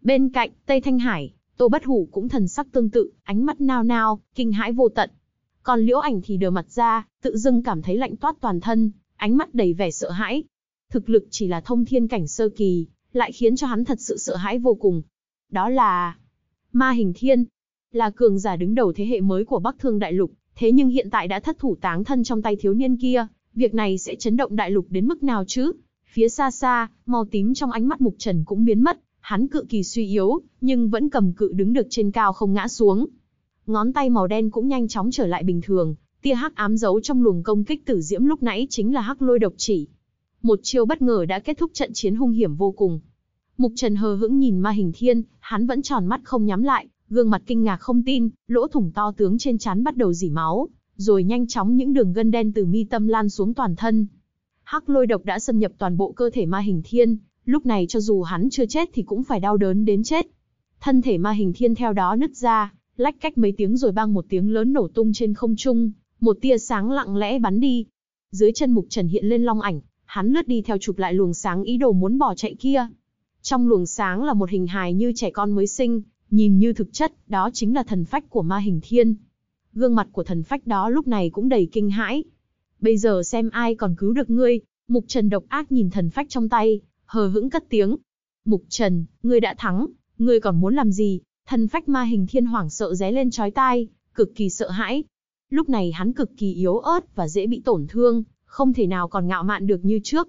Bên cạnh, Tây Thanh Hải, Tô Bất Hủ cũng thần sắc tương tự, ánh mắt nao nao, kinh hãi vô tận. Còn Liễu Ảnh thì đờ mặt ra, tự dưng cảm thấy lạnh toát toàn thân, ánh mắt đầy vẻ sợ hãi. Thực lực chỉ là thông thiên cảnh sơ kỳ, lại khiến cho hắn thật sự sợ hãi vô cùng. Đó là Ma Hình Thiên, là cường giả đứng đầu thế hệ mới của Bắc Thương Đại Lục, thế nhưng hiện tại đã thất thủ táng thân trong tay thiếu niên kia, việc này sẽ chấn động đại lục đến mức nào chứ? Phía xa xa, màu tím trong ánh mắt Mục Trần cũng biến mất, hắn cự kỳ suy yếu, nhưng vẫn cầm cự đứng được trên cao không ngã xuống. Ngón tay màu đen cũng nhanh chóng trở lại bình thường, tia hắc ám giấu trong luồng công kích tử diễm lúc nãy chính là hắc lôi độc chỉ. Một chiêu bất ngờ đã kết thúc trận chiến hung hiểm vô cùng. Mục Trần hờ hững nhìn Ma Hình Thiên, hắn vẫn tròn mắt không nhắm lại, gương mặt kinh ngạc không tin, lỗ thủng to tướng trên trán bắt đầu dỉ máu, rồi nhanh chóng những đường gân đen từ mi tâm lan xuống toàn thân, hắc lôi độc đã xâm nhập toàn bộ cơ thể ma hình thiên, lúc này cho dù hắn chưa chết thì cũng phải đau đớn đến chết. Thân thể ma hình thiên theo đó nứt ra, lách cách mấy tiếng rồi bang một tiếng lớn nổ tung trên không trung, một tia sáng lặng lẽ bắn đi. Dưới chân mục trần hiện lên long ảnh, hắn lướt đi theo chụp lại luồng sáng ý đồ muốn bỏ chạy kia. Trong luồng sáng là một hình hài như trẻ con mới sinh, nhìn như thực chất, đó chính là thần phách của ma hình thiên. Gương mặt của thần phách đó lúc này cũng đầy kinh hãi, bây giờ xem ai còn cứu được ngươi. Mục Trần độc ác nhìn thần phách trong tay, hờ hững cất tiếng. Mục Trần, ngươi đã thắng, ngươi còn muốn làm gì? Thần phách ma hình thiên hoảng sợ ré lên trói tai, cực kỳ sợ hãi. Lúc này hắn cực kỳ yếu ớt và dễ bị tổn thương, không thể nào còn ngạo mạn được như trước.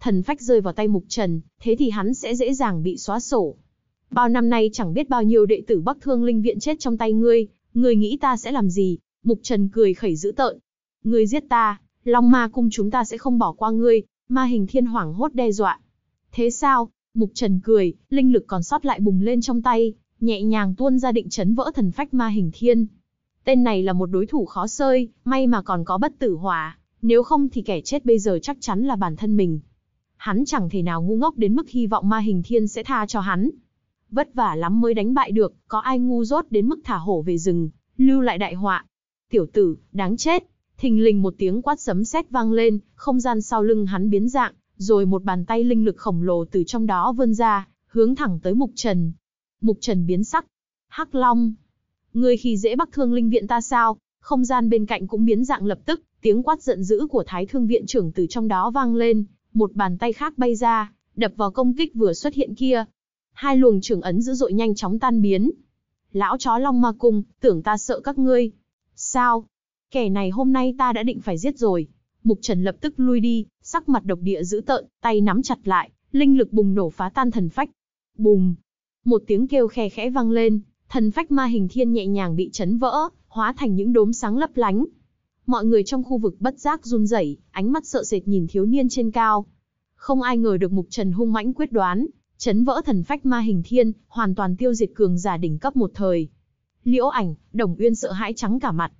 Thần phách rơi vào tay Mục Trần, thế thì hắn sẽ dễ dàng bị xóa sổ. Bao năm nay chẳng biết bao nhiêu đệ tử Bắc Thương Linh Viện chết trong tay ngươi, ngươi nghĩ ta sẽ làm gì? Mục Trần cười khẩy dữ tợn. Ngươi giết ta, Long Ma Cung chúng ta sẽ không bỏ qua ngươi, ma hình thiên hoảng hốt đe dọa. Thế sao? Mục Trần cười, linh lực còn sót lại bùng lên trong tay, nhẹ nhàng tuôn ra định chấn vỡ thần phách ma hình thiên. Tên này là một đối thủ khó sơi, may mà còn có bất tử hỏa, nếu không thì kẻ chết bây giờ chắc chắn là bản thân mình. Hắn chẳng thể nào ngu ngốc đến mức hy vọng ma hình thiên sẽ tha cho hắn. Vất vả lắm mới đánh bại được, có ai ngu dốt đến mức thả hổ về rừng, lưu lại đại họa. Tiểu tử, đáng chết. Thình lình một tiếng quát sấm sét vang lên, không gian sau lưng hắn biến dạng, rồi một bàn tay linh lực khổng lồ từ trong đó vươn ra, hướng thẳng tới Mục Trần. Mục Trần biến sắc. Hắc Long, ngươi khi dễ Bắc Thương Linh Viện ta sao? Không gian bên cạnh cũng biến dạng lập tức, tiếng quát giận dữ của Thái Thương Viện trưởng từ trong đó vang lên, một bàn tay khác bay ra, đập vào công kích vừa xuất hiện kia. Hai luồng trưởng ấn dữ dội nhanh chóng tan biến. Lão chó Long Ma Cung, tưởng ta sợ các ngươi. Sao? kẻ này hôm nay ta đã định phải giết rồi. Mục Trần lập tức lui đi, sắc mặt độc địa dữ tợn, tay nắm chặt lại, linh lực bùng nổ phá tan thần phách. Bùm! Một tiếng kêu khe khẽ vang lên, thần phách ma hình thiên nhẹ nhàng bị chấn vỡ, hóa thành những đốm sáng lấp lánh. Mọi người trong khu vực bất giác run rẩy, ánh mắt sợ sệt nhìn thiếu niên trên cao. Không ai ngờ được Mục Trần hung mãnh quyết đoán, chấn vỡ thần phách ma hình thiên, hoàn toàn tiêu diệt cường giả đỉnh cấp một thời. Liễu Ảnh, Đồng Uyên sợ hãi trắng cả mặt,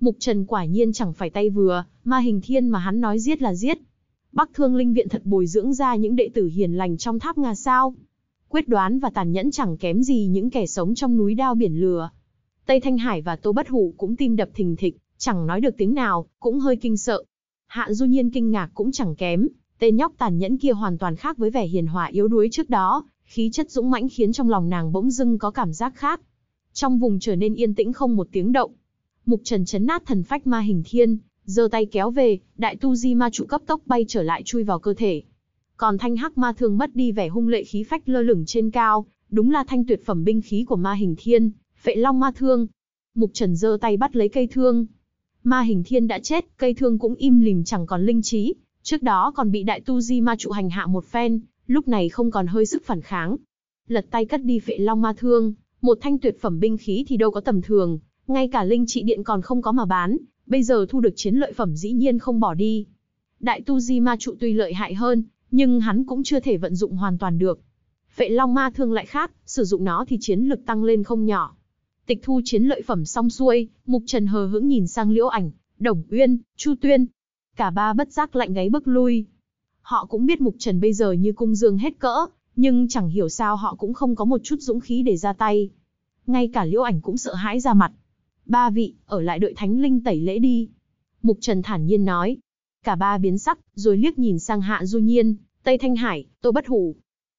Mục Trần quả nhiên chẳng phải tay vừa, ma hình thiên mà hắn nói giết là giết. Bắc Thương Linh Viện thật bồi dưỡng ra những đệ tử hiền lành trong tháp ngà sao. Quyết đoán và tàn nhẫn chẳng kém gì những kẻ sống trong núi đao biển lừa. Tây Thanh Hải và Tô Bất Hủ cũng tim đập thình thịch, chẳng nói được tiếng nào, cũng hơi kinh sợ. Hạ Du Nhiên kinh ngạc cũng chẳng kém, tên nhóc tàn nhẫn kia hoàn toàn khác với vẻ hiền hòa yếu đuối trước đó, khí chất dũng mãnh khiến trong lòng nàng bỗng dưng có cảm giác khác. Trong vùng trở nên yên tĩnh không một tiếng động, Mục Trần chấn nát thần phách ma hình thiên, giơ tay kéo về, đại tu di ma trụ cấp tốc bay trở lại chui vào cơ thể. Còn thanh hắc ma thương mất đi vẻ hung lệ khí phách lơ lửng trên cao, đúng là thanh tuyệt phẩm binh khí của ma hình thiên, phệ long ma thương. Mục Trần giơ tay bắt lấy cây thương. Ma hình thiên đã chết, cây thương cũng im lìm chẳng còn linh trí, trước đó còn bị đại tu di ma trụ hành hạ một phen, lúc này không còn hơi sức phản kháng. Lật tay cất đi phệ long ma thương, một thanh tuyệt phẩm binh khí thì đâu có tầm thường, ngay cả linh trị điện còn không có mà bán, bây giờ thu được chiến lợi phẩm dĩ nhiên không bỏ đi. Đại tu di ma trụ tuy lợi hại hơn, nhưng hắn cũng chưa thể vận dụng hoàn toàn được. Phệ long ma thương lại khác, sử dụng nó thì chiến lực tăng lên không nhỏ. Tịch thu chiến lợi phẩm xong xuôi, Mục Trần hờ hững nhìn sang Liễu Ảnh, Đồng Uyên, Chu Tuyên. Cả ba bất giác lạnh gáy bước lui. Họ cũng biết Mục Trần bây giờ như cung dương hết cỡ, nhưng chẳng hiểu sao họ cũng không có một chút dũng khí để ra tay. Ngay cả Liễu Ảnh cũng sợ hãi ra mặt ba vị, ở lại đợi thánh linh tẩy lễ đi. Mục Trần thản nhiên nói. Cả ba biến sắc, rồi liếc nhìn sang Hạ Du Nhiên, Tây Thanh Hải, Tô Bất Hủ.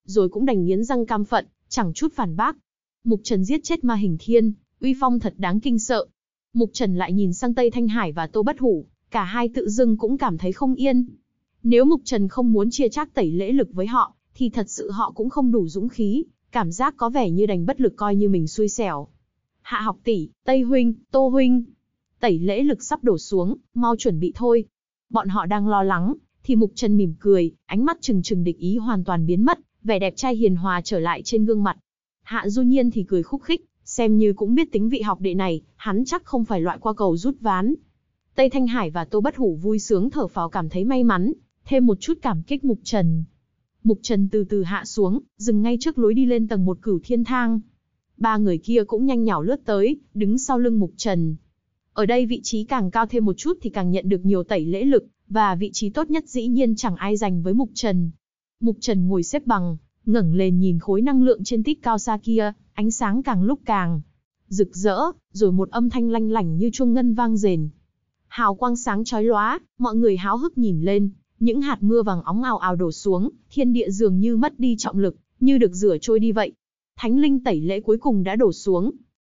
Rồi cũng đành nghiến răng cam phận, chẳng chút phản bác. Mục Trần giết chết ma hình thiên, uy phong thật đáng kinh sợ. Mục Trần lại nhìn sang Tây Thanh Hải và Tô Bất Hủ, cả hai tự dưng cũng cảm thấy không yên. Nếu Mục Trần không muốn chia chác tẩy lễ lực với họ, thì thật sự họ cũng không đủ dũng khí, cảm giác có vẻ như đành bất lực coi như mình xui xẻo. Hạ học tỷ, Tây huynh, Tô huynh. Tẩy lễ lực sắp đổ xuống, mau chuẩn bị thôi. Bọn họ đang lo lắng, thì Mục Trần mỉm cười, ánh mắt trừng trừng địch ý hoàn toàn biến mất, vẻ đẹp trai hiền hòa trở lại trên gương mặt. Hạ Du Nhiên thì cười khúc khích, xem như cũng biết tính vị học đệ này, hắn chắc không phải loại qua cầu rút ván. Tây Thanh Hải và Tô Bất Hủ vui sướng thở phào cảm thấy may mắn, thêm một chút cảm kích Mục Trần. Mục Trần từ từ hạ xuống, dừng ngay trước lối đi lên tầng một cửu thiên thang ba người kia cũng nhanh nhảu lướt tới, đứng sau lưng Mục Trần. Ở đây vị trí càng cao thêm một chút thì càng nhận được nhiều tẩy lễ lực, và vị trí tốt nhất dĩ nhiên chẳng ai dành với Mục Trần. Mục Trần ngồi xếp bằng, ngẩng lên nhìn khối năng lượng trên tít cao xa kia, ánh sáng càng lúc càng rực rỡ, rồi một âm thanh lanh lảnh như chuông ngân vang rền. Hào quang sáng chói lóa, mọi người háo hức nhìn lên, những hạt mưa vàng óng ào ào đổ xuống, thiên địa dường như mất đi trọng lực, như được rửa trôi đi vậy, thánh linh tẩy lễ cuối cùng đã đổ xuống,